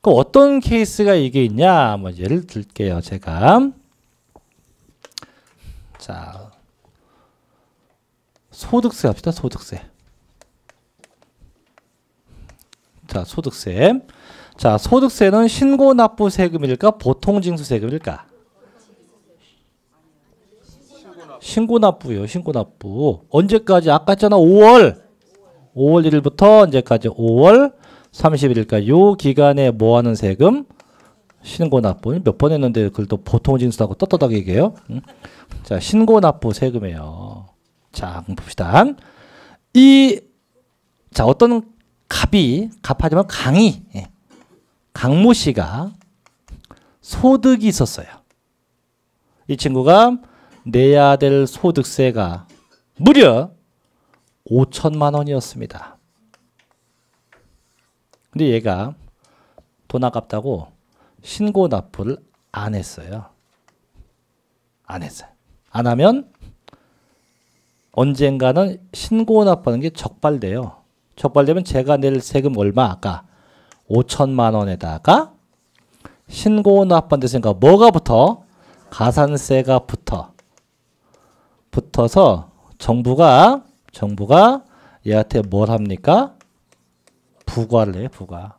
그 어떤 케이스가 이게 있냐? 뭐 예를 들게요, 제가. 자, 소득세 합시다, 소득세. 자, 소득세. 자, 소득세는 신고 납부 세금일까 보통 징수 세금일까? 신고 납부요. 신고 납부. 언제까지? 아까 했잖아. 5월. 5월 1일부터 언제까지? 5월 30일까지 요 기간에 뭐 하는 세금? 신고 납부. 몇 번 했는데 그걸 또 보통 징수라고 떳떳하게 얘기해요. 응? 자, 신고 납부 세금이에요. 자, 봅시다. 이, 자, 어떤 갑이, 갑하지만 강이, 예. 강모 씨가 소득이 있었어요. 이 친구가 내야 될 소득세가 무려 5천만 원이었습니다. 근데 얘가 돈 아깝다고 신고 납부를 안 했어요. 안 했어요. 안 하면 언젠가는 신고 납부하는 게 적발돼요. 적발되면 제가 낼 세금 얼마 아까 5천만 원에다가 신고납반됐으니까 뭐가 붙어? 가산세가 붙어. 붙어서 정부가 정부가 얘한테 뭘 합니까? 부과를 해요 부과.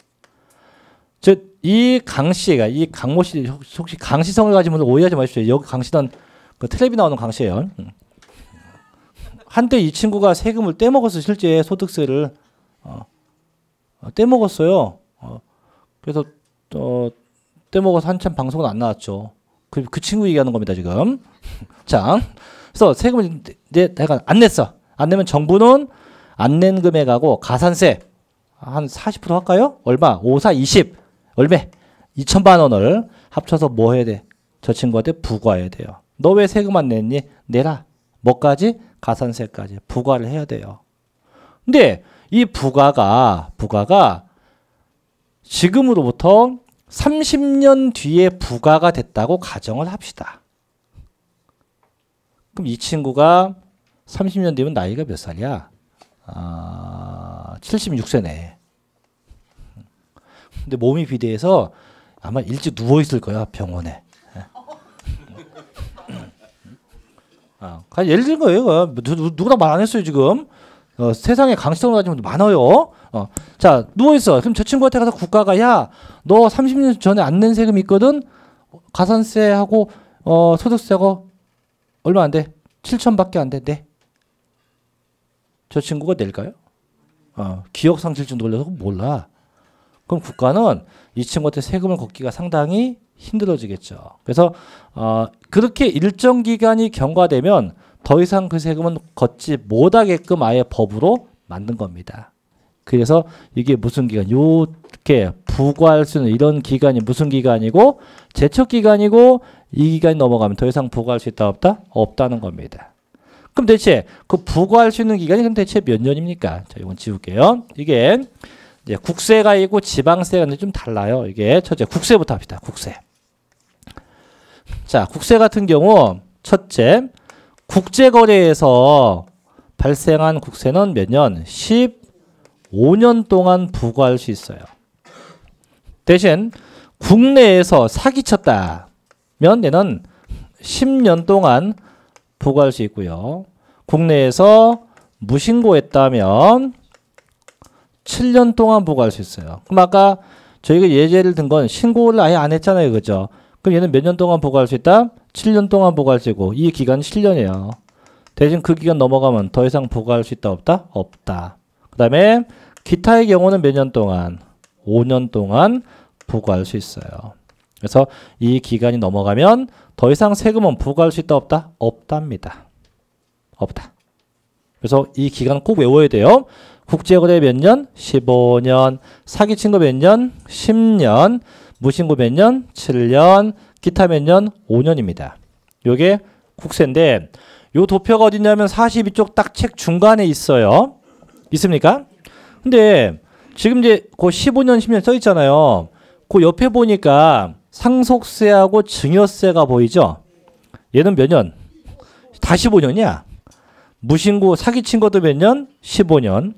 즉 이 강씨가 이 강모씨 혹시 강씨성을 가진 분들 오해하지 마십시오. 여기 강씨는 그 텔레비 나오는 강씨예요. 음. 한때 이 친구가 세금을 떼먹었어 실제 소득세를 어, 어 떼먹었어요. 어, 그래서 어, 떼먹어서 한참 방송은 안 나왔죠. 그, 그 친구 얘기하는 겁니다 지금. [laughs] 자, 그래서 세금을 이제 내가 안 냈어. 안 내면 정부는 안 낸 금액하고 가산세 한 40% 할까요? 얼마? 5, 4, 20 얼마? 2천만 원을 합쳐서 뭐 해야 돼? 저 친구한테 부과해야 돼요. 너 왜 세금 안 냈니? 내라. 뭐까지? 가산세까지 부과를 해야 돼요. 근데 이부과가부과가 지금으로부터 30년 뒤에 부가가 됐다고 가정을 합시다. 그럼 이 친구가 30년 뒤면 나이가 몇 살이야? 아, 76세네. 근데 몸이 비대해서 아마 일찍 누워 있을 거야 병원에. 아, 예를 들 거예요. 누구랑 말 안 했어요 지금. 어, 세상에 강시성로 가진 분들 많아요. 어, 자 누워있어. 그럼 저 친구한테 가서 국가가 야너 30년 전에 안 낸 세금 있거든. 가산세하고 어, 소득세하고 얼마 안 돼. 7천밖에 안 돼. 네. 저 친구가 낼까요? 어, 기억상실증 돌려서 몰라. 그럼 국가는 이 친구한테 세금을 걷기가 상당히 힘들어지겠죠. 그래서 어, 그렇게 일정 기간이 경과되면 더 이상 그 세금은 걷지 못하게끔 아예 법으로 만든 겁니다. 그래서 이게 무슨 기간? 요렇게 부과할 수 있는 이런 기간이 무슨 기간이고 제척 기간이고 이 기간이 넘어가면 더 이상 부과할 수 있다 없다? 없다는 겁니다. 그럼 대체 그 부과할 수 있는 기간이 그럼 대체 몇 년입니까? 자, 이건 지울게요. 이게 이제 국세가 있고 지방세가 있는데 좀 달라요. 이게 첫째 국세부터 합시다. 국세. 자, 국세 같은 경우 첫째 국제거래에서 발생한 국세는 몇 년? 15년 동안 부과할 수 있어요. 대신 국내에서 사기쳤다면 얘는 10년 동안 부과할 수 있고요. 국내에서 무신고했다면 7년 동안 부과할 수 있어요. 그럼 아까 저희가 예제를 든 건 신고를 아예 안 했잖아요. 그죠? 그럼 얘는 몇 년 동안 부과할 수 있다? 7년 동안 보관시고 이 기간 이 7년이에요. 대신 그 기간 넘어가면 더 이상 보관할 수 있다 없다? 없다. 그 다음에 기타의 경우는 몇 년 동안? 5년 동안 보관할 수 있어요. 그래서 이 기간이 넘어가면 더 이상 세금은 부과할 수 있다 없다? 없답니다. 없다. 그래서 이 기간 꼭 외워야 돼요. 국제거래 몇 년? 15년. 사기친거 몇 년? 10년. 무신고 몇 년? 7년. 기타 몇 년? 5년입니다. 요게 국세인데 요 도표가 어디냐면 42쪽 딱 책 중간에 있어요. 있습니까? 근데 지금 이제 그 15년 10년 써 있잖아요. 그 옆에 보니까 상속세하고 증여세가 보이죠? 얘는 몇 년? 다 15년이야. 무신고 사기친 것도 몇 년? 15년.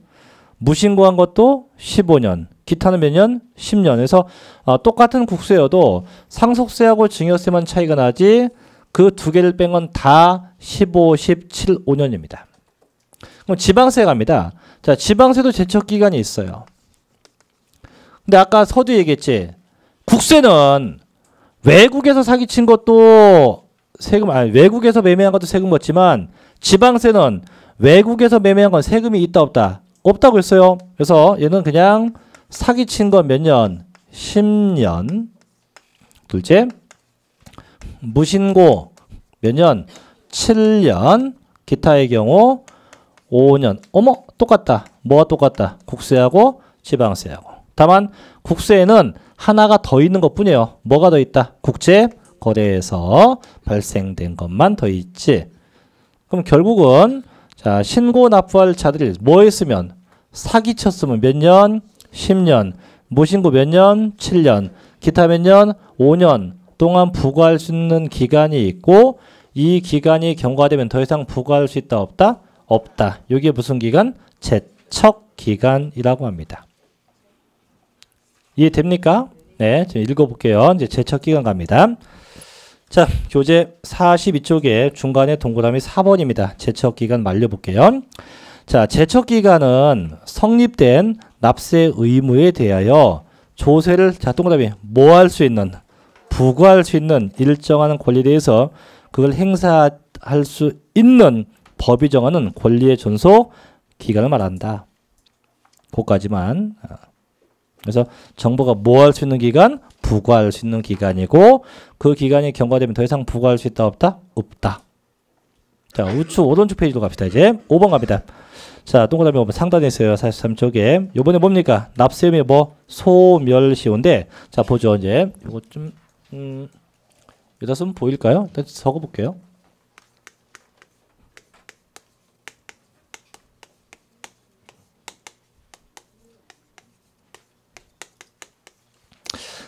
무신고한 것도 15년. 기타는 몇 년? 10년에서 어, 아, 똑같은 국세여도 상속세하고 증여세만 차이가 나지 그 두 개를 뺀 건 다 15, 17, 5년입니다. 그럼 지방세 갑니다. 자, 지방세도 제척 기간이 있어요. 근데 아까 서두 얘기했지. 국세는 외국에서 사기친 것도 세금 아니 외국에서 매매한 것도 세금 걷지만 지방세는 외국에서 매매한 건 세금이 있다 없다 없다고 했어요. 그래서 얘는 그냥 사기친 건몇 년? 10년. 둘째, 무신고 몇 년? 7년. 기타의 경우 5년. 어머, 똑같다. 뭐가 똑같다? 국세하고 지방세하고. 다만 국세에는 하나가 더 있는 것 뿐이에요. 뭐가 더 있다? 국제 거래에서 발생된 것만 더 있지. 그럼 결국은 자, 신고 납부할 자들이 뭐 했으면 사기쳤으면 몇 년? 10년, 무신고 몇 년? 7년, 기타 몇 년? 5년 동안 부과할 수 있는 기간이 있고 이 기간이 경과되면 더 이상 부과할 수 있다 없다? 없다. 이게 무슨 기간? 제척 기간이라고 합니다. 이해됩니까? 네, 지금 읽어볼게요. 이제 재척 기간 갑니다. 자, 교재 42쪽에 중간에 동그라미 4번입니다. 제척 기간 말려볼게요. 자, 제척 기간은 성립된 납세 의무에 대하여 조세를 자 동그라미 뭐할 수 있는 부과할 수 있는 일정한 권리에 대해서 그걸 행사할 수 있는 법이 정하는 권리의 존속 기간을 말한다. 그까지만 아. 그래서 정부가 뭐 할 수 있는 기간? 부과할 수 있는 기간이고 그 기간이 경과되면 더 이상 부과할 수 있다 없다? 없다. 자 우측 오른쪽 페이지로 갑시다. 이제 5번 갑니다. 자, 동그라미 보면 상단에 있어요. 43쪽에. 요번에 뭡니까? 납셈의 뭐? 소멸시효인데, 자, 보죠. 이제 요것 좀, 음, 여기다 쓰면 보일까요? 일단 적어볼게요.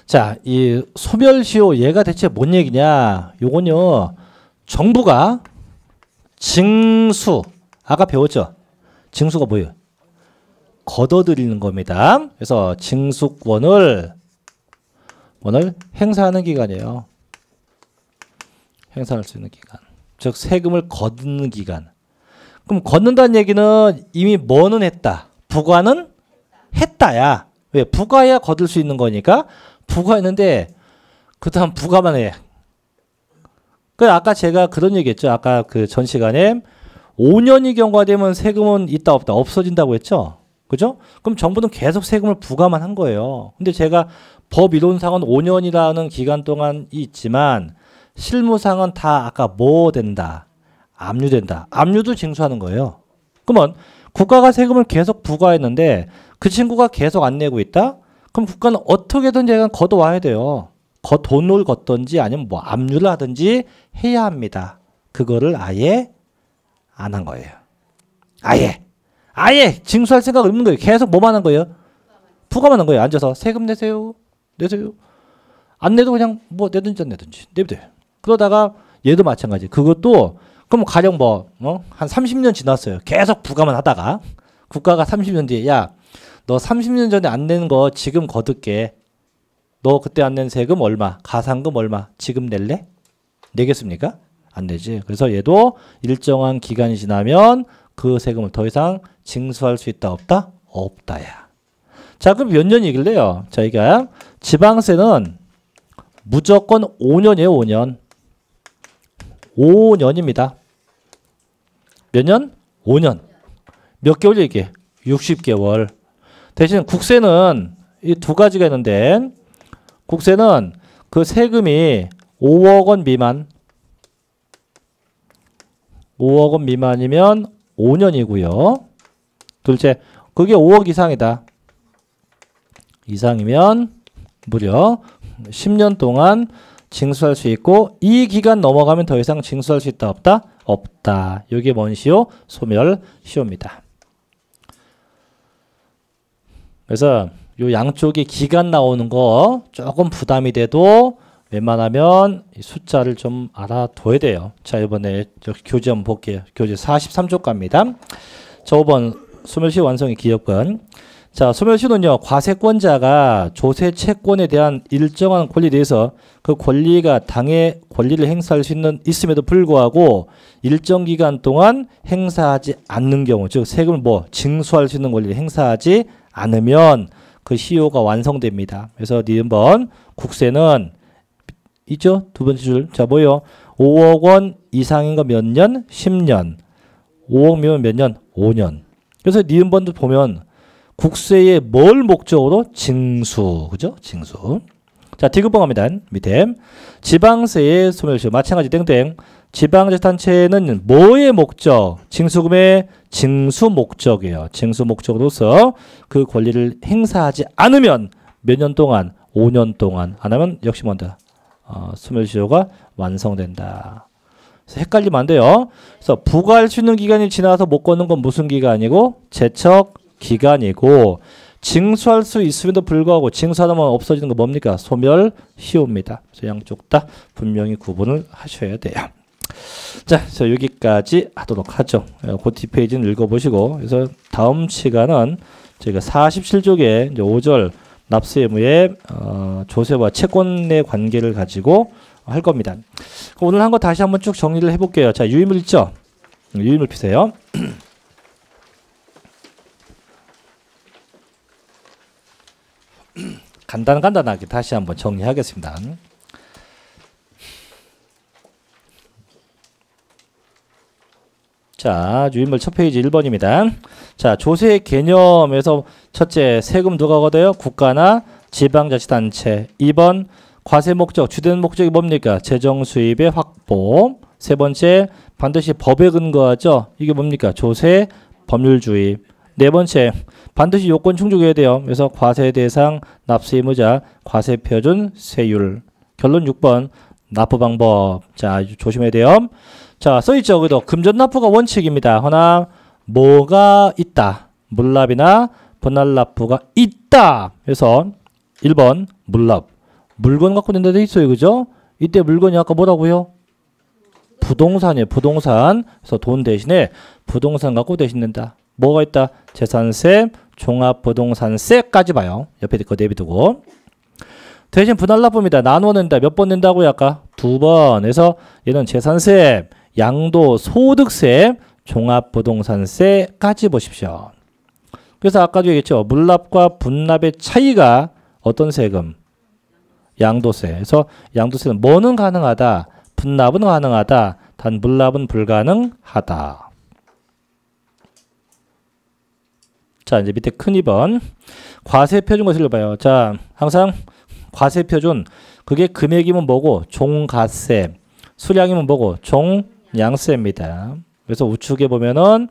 자, 이 소멸시효 얘가 대체 뭔 얘기냐? 요건요, 정부가 징수 아까 배웠죠? 징수가 뭐예요? 걷어들이는 겁니다. 그래서 징수권을 원을 행사하는 기간이에요. 행사할 수 있는 기간. 즉 세금을 걷는 기간. 그럼 걷는다는 얘기는 이미 뭐는 했다. 부과는 했다야. 왜? 부과해야 걷을 수 있는 거니까 부과했는데 그다음 부과만 해. 그 아까 제가 그런 얘기했죠. 아까 그 전 시간에 5년이 경과되면 세금은 있다 없다 없어진다고 했죠. 그죠? 그럼 정부는 계속 세금을 부과만 한 거예요. 근데 제가 법 이론상은 5년이라는 기간 동안 있지만 실무상은 다 아까 뭐 된다. 압류된다. 압류도 징수하는 거예요. 그러면 국가가 세금을 계속 부과했는데 그 친구가 계속 안 내고 있다? 그럼 국가는 어떻게든 얘가 걷어와야 돼요. 거 돈을 걷든지 아니면 뭐 압류를 하든지 해야 합니다. 그거를 아예 안한 거예요. 아예. 아예 징수할 생각 없는 거예요. 계속 뭐만 한 거예요? 부과만 한 거예요. 앉아서 세금 내세요. 내세요. 안 내도 그냥 뭐 내든지 안 내든지. 내비둬 그러다가 얘도 마찬가지. 그것도 그럼 가령 뭐, 어? 한 30년 지났어요. 계속 부과만 하다가 국가가 30년 뒤에 야, 너 30년 전에 안 낸 거 지금 거둘게. 너 그때 안 낸 세금 얼마? 가산금 얼마? 지금 낼래? 내겠습니까? 안 되지. 그래서 얘도 일정한 기간이 지나면 그 세금을 더 이상 징수할 수 있다 없다? 없다야. 자 그럼 몇 년이길래요? 저희가 지방세는 무조건 5년이에요 5년. 5년입니다. 몇 년? 5년. 몇 개월이에요 이게? 60개월. 대신 국세는 이 두 가지가 있는데 국세는 그 세금이 5억 원 미만 5억 원 미만이면 5년이고요. 둘째, 그게 5억 이상이다. 이상이면 무려 10년 동안 징수할 수 있고 이 기간 넘어가면 더 이상 징수할 수 있다 없다? 없다. 이게 뭔 시효? 소멸 시효입니다. 그래서 요 양쪽이 기간 나오는 거 조금 부담이 돼도 웬만하면 숫자를 좀 알아둬야 돼요. 자, 이번에 교재 한번 볼게요. 교재 43쪽 갑니다. 자, 5번 소멸시 완성의 기업권. 자, 소멸시는요, 과세권자가 조세 채권에 대한 일정한 권리에 대해서 그 권리가 당의 권리를 행사할 수 있는, 있음에도 불구하고 일정 기간 동안 행사하지 않는 경우, 즉, 세금을 뭐, 징수할 수 있는 권리를 행사하지 않으면 그 시효가 완성됩니다. 그래서 니은 네 번 국세는 있죠? 두 번째 줄. 자, 뭐요? 5억 원 이상인 거 몇 년? 10년. 5억 미만 몇 년? 5년. 그래서 니은번도 보면 국세의뭘 목적으로? 징수. 그죠? 징수. 자, 디귿번 갑니다. 밑에. 지방세의 소멸시. 효 마찬가지 땡땡. 지방재산체는 뭐의 목적? 징수금의 징수 목적이에요. 징수 목적으로서 그 권리를 행사하지 않으면 몇 년 동안? 5년 동안. 안 하면 역시 뭔다? 소멸시효가 어, 완성된다. 그래서 헷갈리면 안 돼요. 그래서 부과할 수 있는 기간이 지나서 못 거는 건 무슨 기간이고 재척 기간이고 징수할 수 있음에도 불구하고 징수하다만 없어지는 거 뭡니까? 소멸시효입니다. 그래서 양쪽 다 분명히 구분을 하셔야 돼요. 자, 그래서 여기까지 하도록 하죠. 그 예, 뒷페이지는 읽어보시고 그래서 다음 시간은 저희가 47쪽에 5절 납세 의무의 어, 조세와 채권의 관계를 가지고 할 겁니다. 오늘 한 거 다시 한번 쭉 정리를 해볼게요. 자, 유임을 있죠? 유임을 피세요. [clears throat] 간단간단하게 다시 한번 정리하겠습니다. 자, 유인물 첫 페이지 1번입니다. 자, 조세 개념에서 첫째, 세금 누가 걷어요? 국가나 지방자치단체. 2번, 과세 목적, 주된 목적이 뭡니까? 재정 수입의 확보. 세 번째, 반드시 법에 근거하죠. 이게 뭡니까? 조세, 법률 주입. 네 번째, 반드시 요건 충족해야 돼요. 그래서 과세 대상, 납세 의무자, 과세 표준, 세율. 결론 6번, 납부 방법. 자, 조심해야 돼요. 자, 써있죠. 그래도 금전납부가 원칙입니다. 허나 뭐가 있다. 물납이나 분할납부가 있다. 그래서 1번 물납. 물건 갖고 있는 데도 있어요. 그죠? 이때 물건이 아까 뭐라고요? 부동산이에요. 부동산. 그래서 돈 대신에 부동산 갖고 대신 된다. 뭐가 있다? 재산세, 종합부동산세까지 봐요. 옆에 거 내비두고. 대신 분할납부입니다. 나눠 낸다. 몇 번 낸다고요? 아까 두 번. 그래서 얘는 재산세, 양도 소득세, 종합부동산세까지 보십시오. 그래서 아까도 얘기했죠. 물납과 분납의 차이가 어떤 세금? 양도세. 그래서 양도세는 뭐는 가능하다. 분납은 가능하다. 단 물납은 불가능하다. 자, 이제 밑에 큰 2번. 과세 표준 것을 봐요. 자, 항상 과세 표준. 그게 금액이면 뭐고? 종가세. 수량이면 뭐고? 종 양세입니다. 그래서 우측에 보면은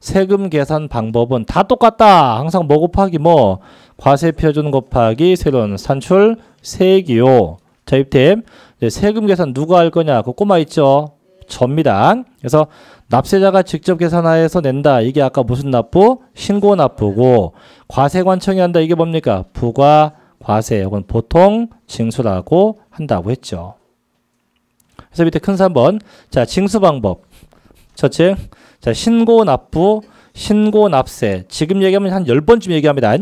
세금 계산 방법은 다 똑같다. 항상 뭐 곱하기 뭐 과세 표준 곱하기 새로운 산출 세액이요. 자입템 세금 계산 누가 할 거냐? 그 꼬마 있죠. 접니다. 그래서 납세자가 직접 계산하여서 낸다. 이게 아까 무슨 납부? 신고 납부고 과세관청이 한다. 이게 뭡니까? 부과 과세 이건 보통 징수라고 한다고 했죠. 그래서 밑에 큰 3번. 자, 징수 방법. 첫째, 자, 신고 납부, 신고 납세. 지금 얘기하면 한 10번쯤 얘기합니다.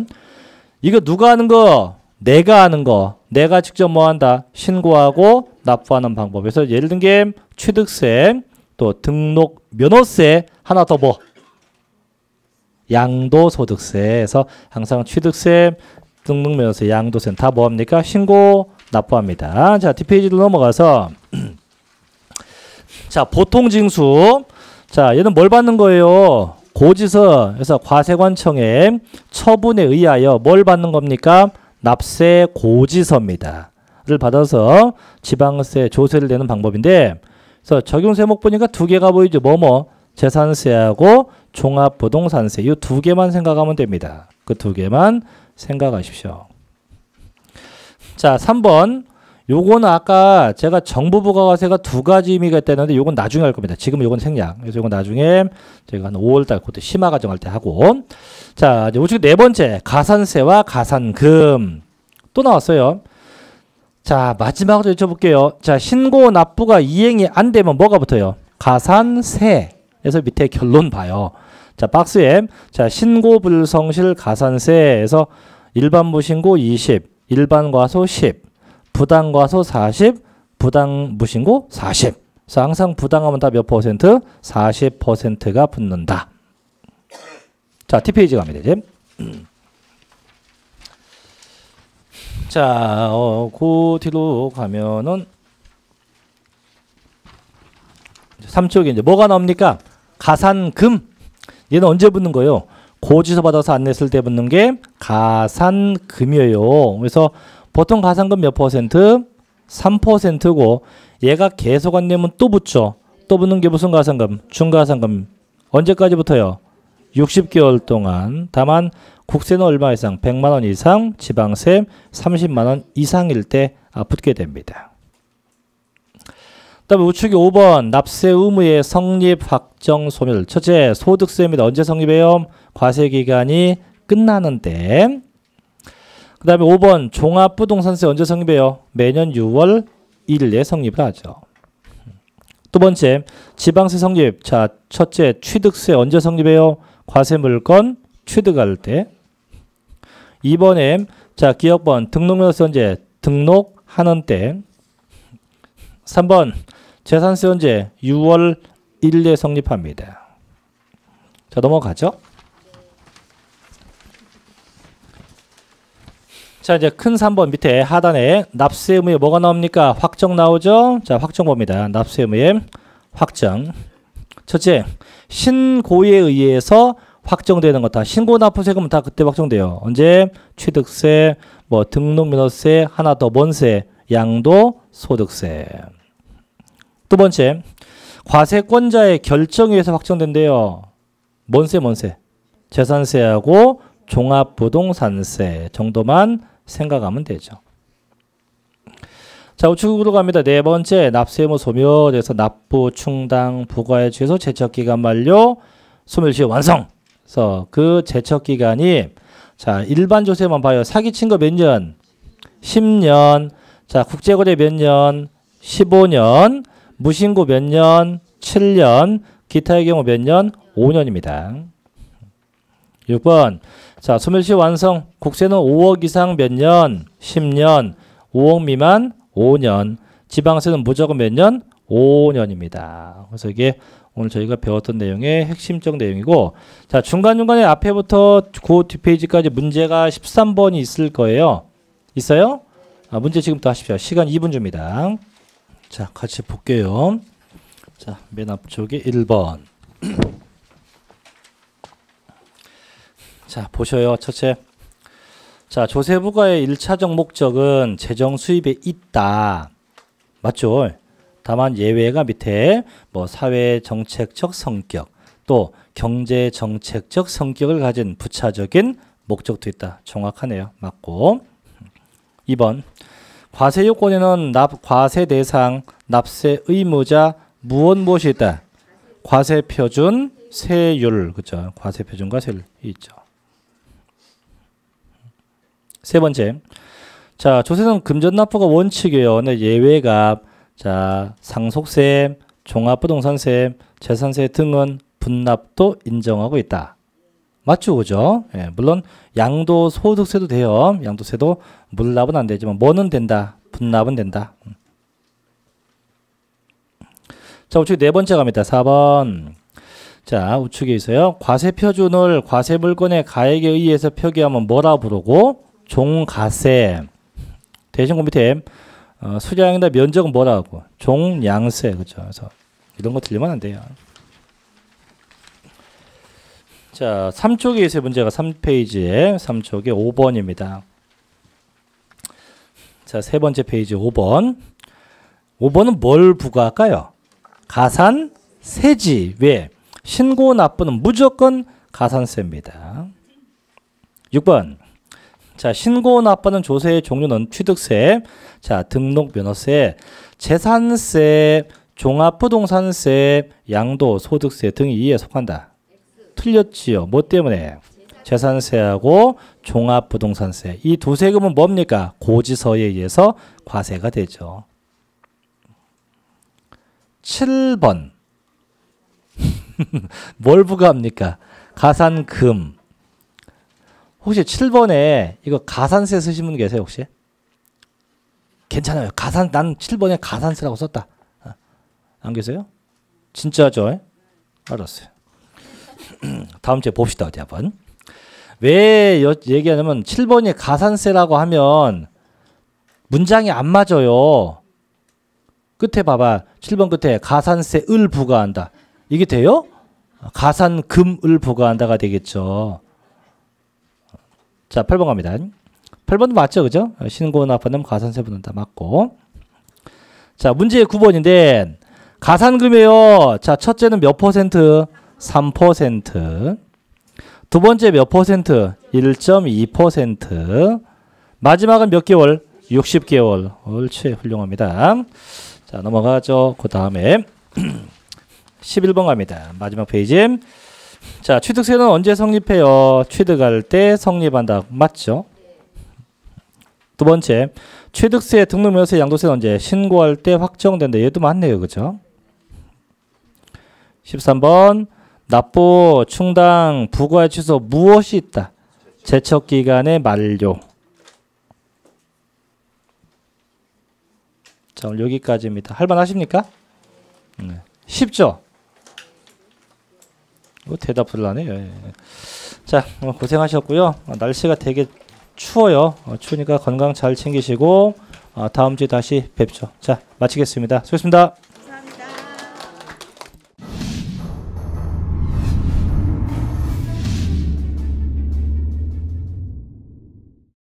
이거 누가 하는 거? 내가 하는 거. 내가 직접 뭐 한다? 신고하고 납부하는 방법. 그래서 예를 든게 취득세, 또 등록 면허세, 하나 더 뭐? 양도소득세에서 항상 취득세, 등록 면허세, 양도세 다 뭐합니까? 신고 납부합니다. 자, 뒷페이지로 넘어가서 [clears throat] 자, 보통 징수. 자, 얘는 뭘 받는 거예요? 고지서, 그서 과세관청의 처분에 의하여 뭘 받는 겁니까? 납세 고지서입니다. 를 받아서 지방세 조세를 내는 방법인데, 그래서 적용세목 보니까 두 개가 보이죠. 뭐뭐? 재산세하고 종합부동산세. 이 두 개만 생각하면 됩니다. 그 두 개만 생각하십시오. 자, 3번. 요거는 아까 제가 정부 부가과세가 두 가지 의미가 있다는데 요건 나중에 할 겁니다. 지금 요건 생략. 그래서 요건 나중에 제가 한 5월 달 그때 심화 과정할 때 하고. 자, 이제 우측 네 번째 가산세와 가산금 또 나왔어요. 자, 마지막으로 여쭤볼게요. 자, 신고 납부가 이행이 안 되면 뭐가 붙어요? 가산세. 에서 밑에 결론 봐요. 자, 박스 M. 자, 신고 불성실 가산세에서 일반 무신고 20, 일반 과소 10. 부당과소 40, 부당 무신고 40. 그래서 항상 부당하면 다 몇 퍼센트? 40%가 붙는다. 자, T페이지 갑니다. 이제. 자, 어, 그 뒤로 가면은 3쪽에 이제 뭐가 나옵니까? 가산금. 얘는 언제 붙는 거요? 고지서 받아서 안 냈을 때 붙는 게 가산금이에요. 그래서 보통 가산금 몇 퍼센트? 3%고 얘가 계속안 내면또 붙죠. 또 붙는 게 무슨 가산금? 중가산금. 언제까지붙어요 60개월 동안. 다만 국세는 얼마 이상? 100만 원 이상, 지방세 30만 원 이상일 때 아, 붙게 됩니다. 다음 우측에 5번 납세 의무의 성립 확정 소멸 첫째 소득세입니다. 언제 성립해요? 과세 기간이 끝나는 때그 다음에 5번 종합부동산세 언제 성립해요? 매년 6월 1일에 성립을 하죠. 두 번째 지방세 성립. 자 첫째 취득세 언제 성립해요? 과세 물건 취득할 때. 2번에 자 기업번 등록세 언제? 등록하는 때. 3번 재산세 언제? 6월 1일에 성립합니다. 자 넘어가죠. 자 이제 큰 3번 밑에 하단에 납세 의무에 뭐가 나옵니까? 확정 나오죠? 자 확정 봅니다. 납세 의무의 확정. 첫째 신고에 의해서 확정되는 것다 신고 납부 세금은 다 그때 확정돼요. 언제? 취득세, 뭐 등록면허세, 하나 더 뭔세, 양도, 소득세. 두 번째 과세권자의 결정에 의해서 확정된대요. 뭔세 뭔세 재산세하고 종합부동산세 정도만 생각하면 되죠. 자 우측으로 갑니다. 네 번째 납세의무 소멸에서 납부 충당 부과의 취소 제척기간 만료 소멸시 완성. 그래서 그 제척기간이 자 일반 조세만 봐요. 사기친 거 몇 년? 10년. 자 국제거래 몇 년? 15년. 무신고 몇 년? 7년. 기타의 경우 몇 년? 5년입니다. 6번 자, 소멸시 완성 국세는 5억 이상 몇 년? 10년. 5억 미만 5년. 지방세는 무조건 몇 년? 5년입니다. 그래서 이게 오늘 저희가 배웠던 내용의 핵심적 내용이고 자, 중간중간에 앞에부터 그 뒷페이지까지 문제가 13번이 있을 거예요. 있어요? 아, 문제 지금부터 하십시오. 시간 2분 줍니다. 자, 같이 볼게요. 자, 맨 앞쪽에 1번. [clears throat] 자, 보셔요. 첫째. 자, 조세부과의 1차적 목적은 재정 수입에 있다. 맞죠? 다만 예외가 밑에 뭐 사회 정책적 성격, 또 경제 정책적 성격을 가진 부차적인 목적도 있다. 정확하네요. 맞고. 2번. 과세 요건에는 과세 대상, 납세 의무자, 무언 무엇이 있다. 과세 표준, 세율. 그죠? 과세 표준과 세율이 있죠. 세 번째. 자, 조세는 금전납부가 원칙이에요. 근데 예외가 자, 상속세, 종합부동산세, 재산세 등은 분납도 인정하고 있다. 맞죠, 그죠? 예, 물론 양도 소득세도 돼요. 양도세도 물납은 안 되지만 뭐는 된다. 분납은 된다. 음. 자, 우측 네 번째 갑니다. 4번. 자, 우측에 있어요. 과세 표준을 과세 물건의 가액에 의해서 표기하면 뭐라 부르고 종가세 대신 그 밑에 어, 수량이나 면적은 뭐라고 종양세 그죠 그래서 이런 거 들리면 안 돼요 자 3쪽에 있어 문제가 3페이지에 3쪽에 5번입니다 자세 번째 페이지 5번 5번은 뭘 부과할까요 가산 세지 왜 신고 납부는 무조건 가산세입니다 6번 자, 신고는 아빠는 조세의 종류는 취득세, 자, 등록 면허세, 재산세, 종합부동산세, 양도, 소득세 등이 이에 속한다. 틀렸지요. 뭐 때문에? 재산세하고 종합부동산세. 이 두 세금은 뭡니까? 고지서에 의해서 과세가 되죠. 7번. [laughs] 뭘 부과합니까? 가산금. 혹시 7번에 이거 가산세 쓰신 분 계세요 혹시? 괜찮아요. 가산 난 7번에 가산세라고 썼다. 아, 안 계세요? 진짜죠? 알았어요. [clears throat] 다음 주에 봅시다 어디 한번. 왜 여, 얘기하냐면 7번이 가산세라고 하면 문장이 안 맞아요. 끝에 봐봐. 7번 끝에 가산세을 부과한다. 이게 돼요? 가산금을 부과한다가 되겠죠. 자, 8번 갑니다. 8번도 맞죠? 그죠? 어, 신고는 아파는 가산세분은 다 맞고. 자, 문제 9번인데, 가산금이에요. 자, 첫째는 몇 퍼센트? 3%. 두 번째 몇 퍼센트? 1.2%. 마지막은 몇 개월? 60개월. 옳지. 훌륭합니다. 자, 넘어가죠. 그 다음에 11번 [clears throat] 갑니다. 마지막 페이지. 자, 취득세는 언제 성립해요? 취득할 때 성립한다. 맞죠? 두 번째, 취득세 등록면세 양도세는 언제? 신고할 때 확정된다. 얘도 맞네요. 그죠? 13번, 납부 충당 부과 취소 무엇이 있다? 제척기간의 만료. 자, 오늘 여기까지입니다. 할만 하십니까? 네. 쉽죠? 뭐 대답을 안해 예, 예. 자, 어, 고생하셨고요. 어, 날씨가 되게 추워요. 어, 추우니까 건강 잘 챙기시고 어, 다음 주에 다시 뵙죠. 자, 마치겠습니다. 수고했습니다.